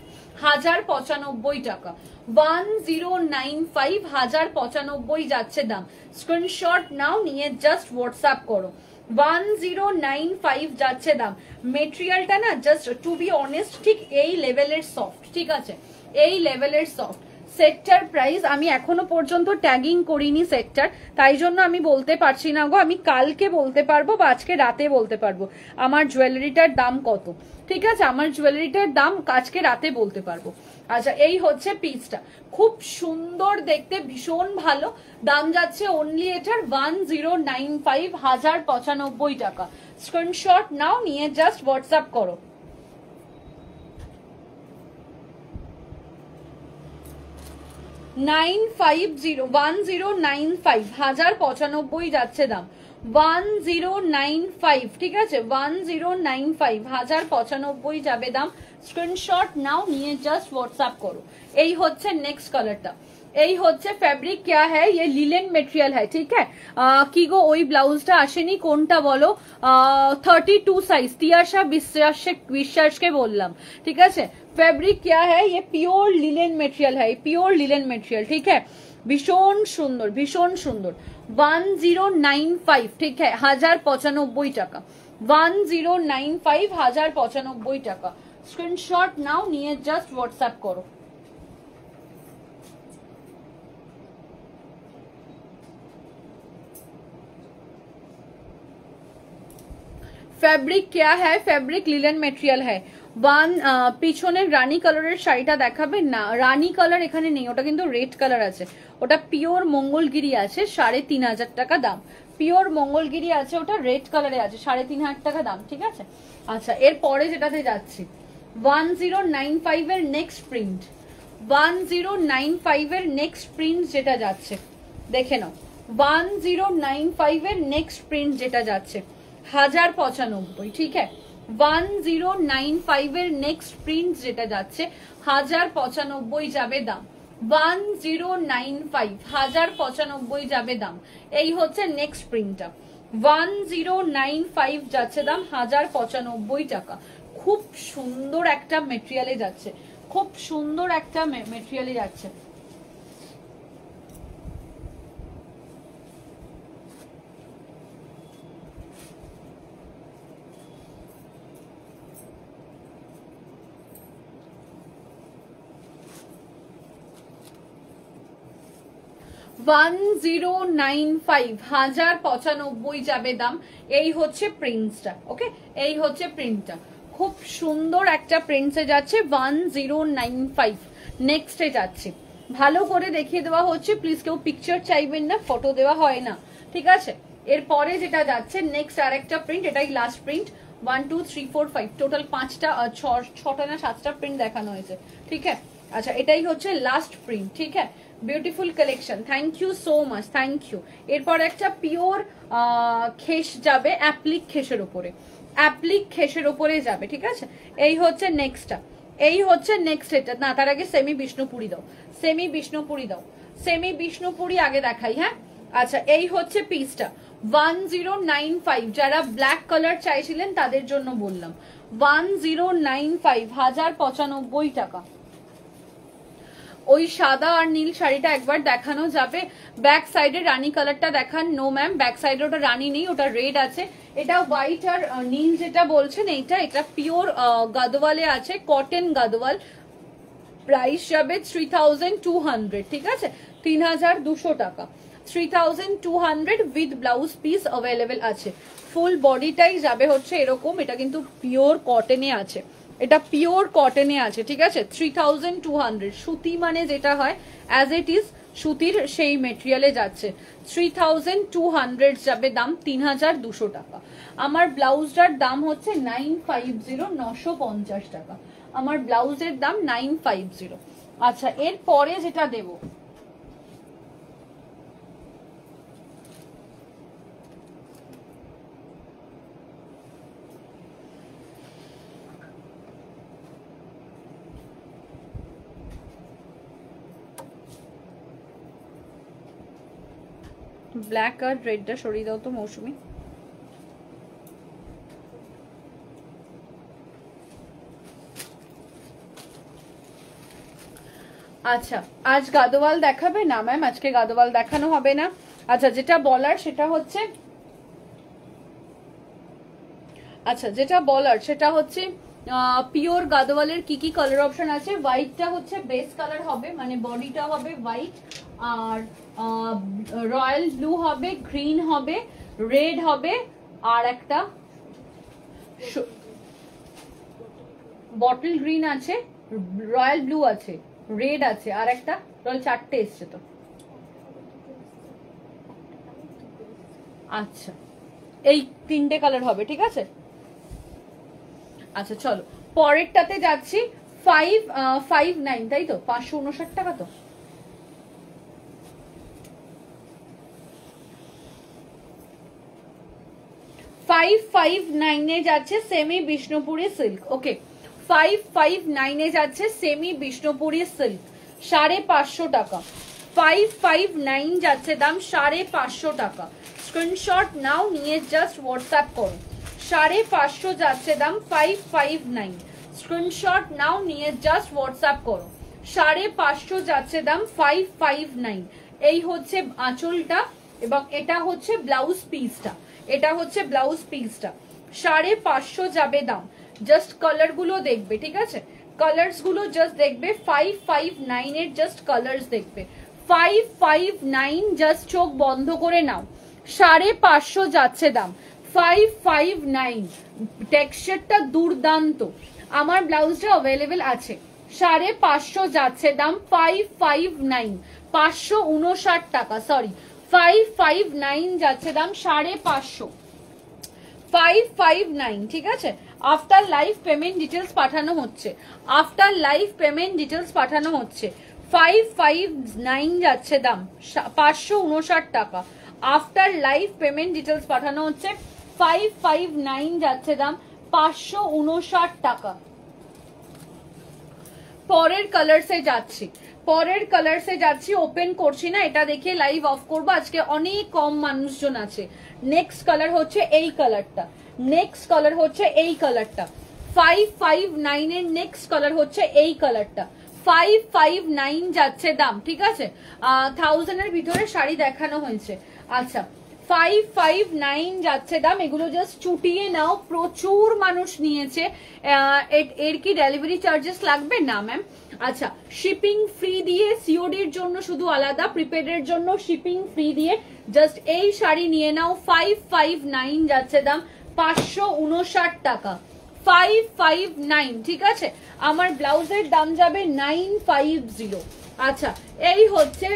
Speaker 1: হাজার পঁচানব্বই টাকা ওয়ান জিরো নাইন ফাইভ হাজার পঁচানব্বই যাচ্ছে দাম স্ক্রিনশট নাও নিয়ে জাস্ট হোয়াটসঅ্যাপ করো ওয়ান জিরো নাইন ফাইভ যাচ্ছে দাম মেটেরিয়ালটা না জাস্ট টু বি অনেস্ট ঠিক এই লেভেলের সফট ঠিক আছে এই লেভেলের সফট সেক্টর প্রাইস আমি এখনো পর্যন্ত ট্যাগিং করিনি সেক্টর তাই জন্য আমি বলতে পারছি না গো আমি কালকে বলতে পারবো বা আজকে রাতে বলতে পারবো আমার জুয়েলারিটার দাম কত ঠিক আছে আমার জুয়েলারিটার দাম আজকে রাতে বলতে পারবো আচ্ছা এই হচ্ছে পিসটা খুব সুন্দর দেখতে ভীষণ ভালো দাম যাচ্ছে অনলি এটার ওয়ান জিরো নাইন ফাইভ হাজার পঁচানব্বই টাকা স্ক্রিনশট নাও নিয়ে জাস্ট হোয়াটসঅ্যাপ করো nine five zero one zero nine five হাজার পঁচানব্বই যাচ্ছে দাম ওয়ান জিরো নাইন ফাইভ ঠিক আছে ওয়ান জিরো নাইন ফাইভ হাজার পঁচানব্বই যাবে দাম স্ক্রিনশট নাও নিয়ে জাস্ট হোয়াটসঅ্যাপ করো এই হচ্ছে নেক্সট কালারটা এই হচ্ছে ফ্যাব্রিক কেয়া है লিলেন মেটেরিয়াল হ্যাঁ ঠিক হ্যাঁ কি গো ওই ব্লাউজটা আসেনি কোনটা বলো থার্টি টু সাইজ তিয়াশা বিশ্বাস বিশ্বাসকে বললাম ঠিক আছে ফ্যাব্রিক কেয়া है পিওর লিলেন মেটেরিয়াল হ্যাঁ পিওর লিলেন মেটেরিয়াল ঠিক হ্যাঁ ভীষণ সুন্দর ভীষণ সুন্দর ওয়ান জিরো নাইন ফাইভ ঠিক হ্যাঁ হাজার পঁচানব্বই টাকা ওয়ান জিরো নাইন ফাইভ হাজার পঁচানব্বই টাকা স্ক্রিনশট নাও নিয়ে জাস্ট হোয়াটসঅ্যাপ করো ফ্যাব্রিক কেয়া হ্যায় ফ্যাব্রিক লিলেন মেটেরিয়াল হ্যায় ওয়ান পিছনের রানি কালারের শাড়িটা দেখাবে না রানী কালার এখানে নেই ওটা কিন্তু রেড কালার আছে ওটা পিওর মঙ্গলগিরি আছে সাড়ে তিন হাজার টাকা দাম পিওর মঙ্গলগিরি আছে ওটা রেড কালারে আছে সাড়ে তিন হাজার টাকা দাম ঠিক আছে আচ্ছা এরপরে যেটাতে যাচ্ছি ওয়ান জিরো নাইন ফাইভের next print one zero nine ফাইভের নেক্সট প্রিন্ট যেটা যাচ্ছে দেখে নাও ওয়ান জিরো নাইন ফাইভের নেক্সট প্রিন্ট যেটা যাচ্ছে হাজার পঁচানব্বই ঠিক আছে ওয়ান জিরো নাইন ফাইভ এর নেক্সট প্রিন্ট যেটা যাচ্ছে হাজার পঁচানব্বই যাবে দাম ওয়ান জিরো নাইন ফাইভ হাজার পঁচানব্বই যাবে দাম এই হচ্ছে নেক্সট প্রিন্টটা ওয়ান জিরো নাইন ফাইভ যাচ্ছে দাম হাজার পঁচানব্বই টাকা খুব সুন্দর একটা মেটেরিয়ালে যাচ্ছে খুব সুন্দর একটা মেটেরিয়ালে যাচ্ছে ওয়ান জিরো নাইন ফাইভ হাজার পঁচানব্বই যাবে দাম এই হচ্ছে প্রিন্টসটা ওকে এই হচ্ছে প্রিন্টটা খুব সুন্দর একটা প্রিন্টসে যাচ্ছে ওয়ান জিরো নাইন ফাইভ নেক্সটে যাচ্ছে ভালো করে দেখিয়ে দেওয়া হচ্ছে প্লিজ কেউ পিকচার চাইবেন না ফটো দেওয়া হয় না ঠিক আছে এরপরে যেটা যাচ্ছে নেক্সট আর একটা প্রিন্ট এটাই last print one two three four five total পাঁচটা ছটা না সাতটা প্রিন্ট দেখানো হয়েছে ঠিক আছে আচ্ছা এটাই হচ্ছে লাস্ট প্রিন্ট ঠিক আছে beautiful collection thank you so much thank you এরপর একটা পিওর খেস যাবে অ্যাপ্লিক খেসের উপরে অ্যাপ্লিক খেসের উপরে যাবে ঠিক আছে এই হচ্ছে নেক্সটটা এই হচ্ছে নেক্সট এটা না তার আগে সেমি বিষ্ণুপুরি দাও সেমি বিষ্ণুপুরি দাও সেমি বিষ্ণুপুরি আগে দেখাই হ্যাঁ আচ্ছা এই হচ্ছে পিসটা ওয়ান জিরো নাইন ফাইভ যারা ব্ল্যাক কালার চাইছিলেন তাদের জন্য বললাম ওয়ান জিরো নাইন ফাইভ হাজার পঁচানব্বই টাকা ওই সাদা আর নীল শাড়িটা একবার দেখানো যাবে ব্যাক সাইডে রানি কালারটা দেখান নো ম্যাম ব্যাক সাইডে ওটা রানি নেই ওটা রেড আছে এটা হোয়াইট আর নীল যেটা বলছেন এইটা এটা পিওর গাদওয়ালে আছে কটন গাদওয়াল প্রাইস যাবে থ্রি ঠিক আছে তিন টাকা three with blouse piece available আছে ফুল বডিটাই যাবে হচ্ছে এরকম এটা কিন্তু পিওর কটনে আছে এটা পিওর কটনে আছে ঠিক আছে থ্রি থাউজেন্ড টু হান্ড্রেড সুতি মানে যেটা হয় অ্যাজ ইট ইজ সুতির সেই মেটেরিয়ালে যাচ্ছে থ্রি থাউজেন্ড টু হান্ড্রেড যাবে দাম তিন হাজার দুশো টাকা আমার ব্লাউজটার দাম হচ্ছে নাইন ফাইভ জিরো নশো পঞ্চাশ টাকা আমার ব্লাউজের দাম নাইন ফাইভ জিরো আচ্ছা এরপরে যেটা দেবো ব্ল্যাক আর রেডটা সরিয়ে দাও তো মৌসুমি আচ্ছা আজ গাদোয়াল দেখাবে না ম্যাম আজকে গাদোয়াল দেখানো হবে না আচ্ছা যেটা বলার সেটা হচ্ছে আচ্ছা যেটা বলার সেটা হচ্ছে পিওর গাদোয়ালের কি কি কালার অপশন আছে হোয়াইটটা হচ্ছে বেস কালার হবে মানে বডিটা হবে হোয়াইট আর রয়্যাল ব্লু হবে গ্রিন হবে রেড হবে আর একটা বটল গ্রিন আছে রয়্যাল ব্লু আছে রেড আছে আর একটা রয়্যাল চারটে এসছে তো আচ্ছা এই তিনটে কালার হবে ঠিক আছে আচ্ছা চলো পরেরটাতে যাচ্ছি ফাইভ ফাইভ নাইন তাই তো পাঁচশো উনষাট টাকা তো ফাইভ ফাইভ নাইনে যাচ্ছে semi Bishnupuri silk okay five five semi silk সাড়ে পাঁচশো টাকা ফাইভ ফাইভ নাইন যাচ্ছে দাম সাড়ে পাঁচশো টাকা স্ক্রিনশট নাও নিয়ে জাস্ট হোয়াটসঅ্যাপ করো সাড়ে পাঁচশো যাচ্ছে দাম ফাইভ ফাইভ নাইন স্ক্রিনশট নাও নিয়ে জাস্ট হোয়াটসঅ্যাপ করো সাড়ে পাঁচশো যাচ্ছে দাম ফাইভ ফাইভ নাইন এই হচ্ছে আঁচলটা এবং এটা হচ্ছে ব্লাউজ পিসটা এটা হচ্ছে ব্লাউজ পিসটা সাড়ে পাঁচশো যাবে দাম জাস্ট কালার গুলো দেখবে ঠিক আছে কালার্স গুলো জাস্ট দেখবে ফাইভ ফাইভ নাইন এর জাস্ট কালার্স দেখবে ফাইভ ফাইভ নাইন জাস্ট চোখ বন্ধ করে নাও সাড়ে পাঁচশো যাচ্ছে দাম ফাইভ ফাইভ নাইন টেক্সচারটা দুর্দান্ত আমার ব্লাউজটা অ্যাভেলেবেল আছে সাড়ে পাঁচশো যাচ্ছে দাম ফাইভ ফাইভ নাইন পাঁচশো উনষাট টাকা সরি ফাইভ ফাইভ নাইন যাচ্ছে দাম সাড়ে পাঁচশো ফাইভ ফাইভ নাইন ঠিক আছে আফটার লাইফ পেমেন্ট ডিটেলস পাঠানো হচ্ছে আফটার লাইফ পেমেন্ট ডিটেলস পাঠানো হচ্ছে ফাইভ ফাইভ নাইন যাচ্ছে দাম পাঁচশো উনষাট টাকা আফটার লাইফ পেমেন্ট ডিটেলস পাঠানো হচ্ছে ফাইভ ফাইভ নাইন যাচ্ছে দাম পাঁচশো উনষাট টাকা পরের কালার্সে যাচ্ছি পরের সে যাচ্ছি ওপেন করছি না এটা দেখে লাইভ অফ করবো আজকে অনেক কম মানুষজন আছে নেক্সট কালার হচ্ছে এই কালারটা নেক্সট কালার হচ্ছে এই কালারটা ফাইভ ফাইভ নাইনের নেক্সট কালার হচ্ছে এই কালারটা ফাইভ ফাইভ নাইন যাচ্ছে দাম ঠিক আছে থাউজেন্ডের ভিতরে শাড়ি দেখানো হয়েছে আচ্ছা ফাইভ ফাইভ নাইন যাচ্ছে দাম এগুলো জাস্ট চুটিয়ে নাও প্রচুর মানুষ নিয়েছে এর কি ডেলিভারি চার্জেস লাগবে না ম্যাম আচ্ছা শিপিং ফ্রি দিয়ে সিওডির জন্য শুধু আলাদা প্রিপেডের জন্য শিপিং ফ্রি দিয়ে জাস্ট এই শাড়ি নিয়ে নাও ফাইভ ফাইভ নাইন যাচ্ছে দাম পাঁচশো উনষাট টাকা ফাইভ ফাইভ নাইন ঠিক আছে আমার ব্লাউজের দাম যাবে নাইন ফাইভ জিরো আচ্ছা এই হচ্ছে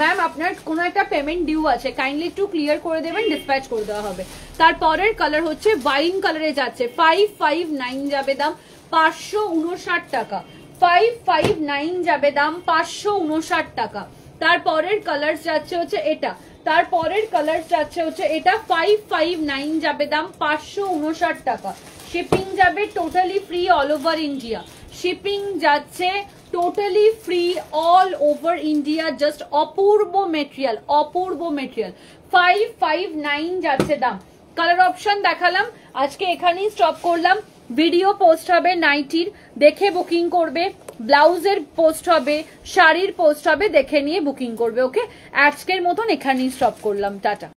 Speaker 1: ম্যাম আপনার কোনো একটা পেমেন্ট ডিউ আছে কাইন্ডলি একটু ক্লিয়ার করে দেবেন ডিসপ্যাচ করে দেওয়া হবে তারপরের কালার হচ্ছে ওয়াইন কালারে যাচ্ছে ফাইভ ফাইভ নাইন যাবে দাম পাঁচশো উনষাট টাকা ফাইভ ফাইভ নাইন যাবে দাম পাঁচশো উনষাট টাকা তারপরের কালার যাচ্ছে হচ্ছে এটা তারপরের কালার যাচ্ছে হচ্ছে এটা ফাইভ ফাইভ নাইন যাবে দাম পাঁচশো উনষাট টাকা শিপিং যাবে totally free all over India shipping যাচ্ছে totally free all over India just অপূর্ব মেটেরিয়াল অপূর্ব মেটেরিয়াল ফাইভ ফাইভ নাইন যাচ্ছে দাম কালার অপশন দেখালাম আজকে এখানেই স্টপ করলাম ভিডিও পোস্ট হবে নাইটির দেখে বুকিং করবে ব্লাউজের পোস্ট হবে শাড়ির পোস্ট হবে দেখে নিয়ে বুকিং করবে ওকে আজকের মতন এখানেই স্টপ করলাম টাটা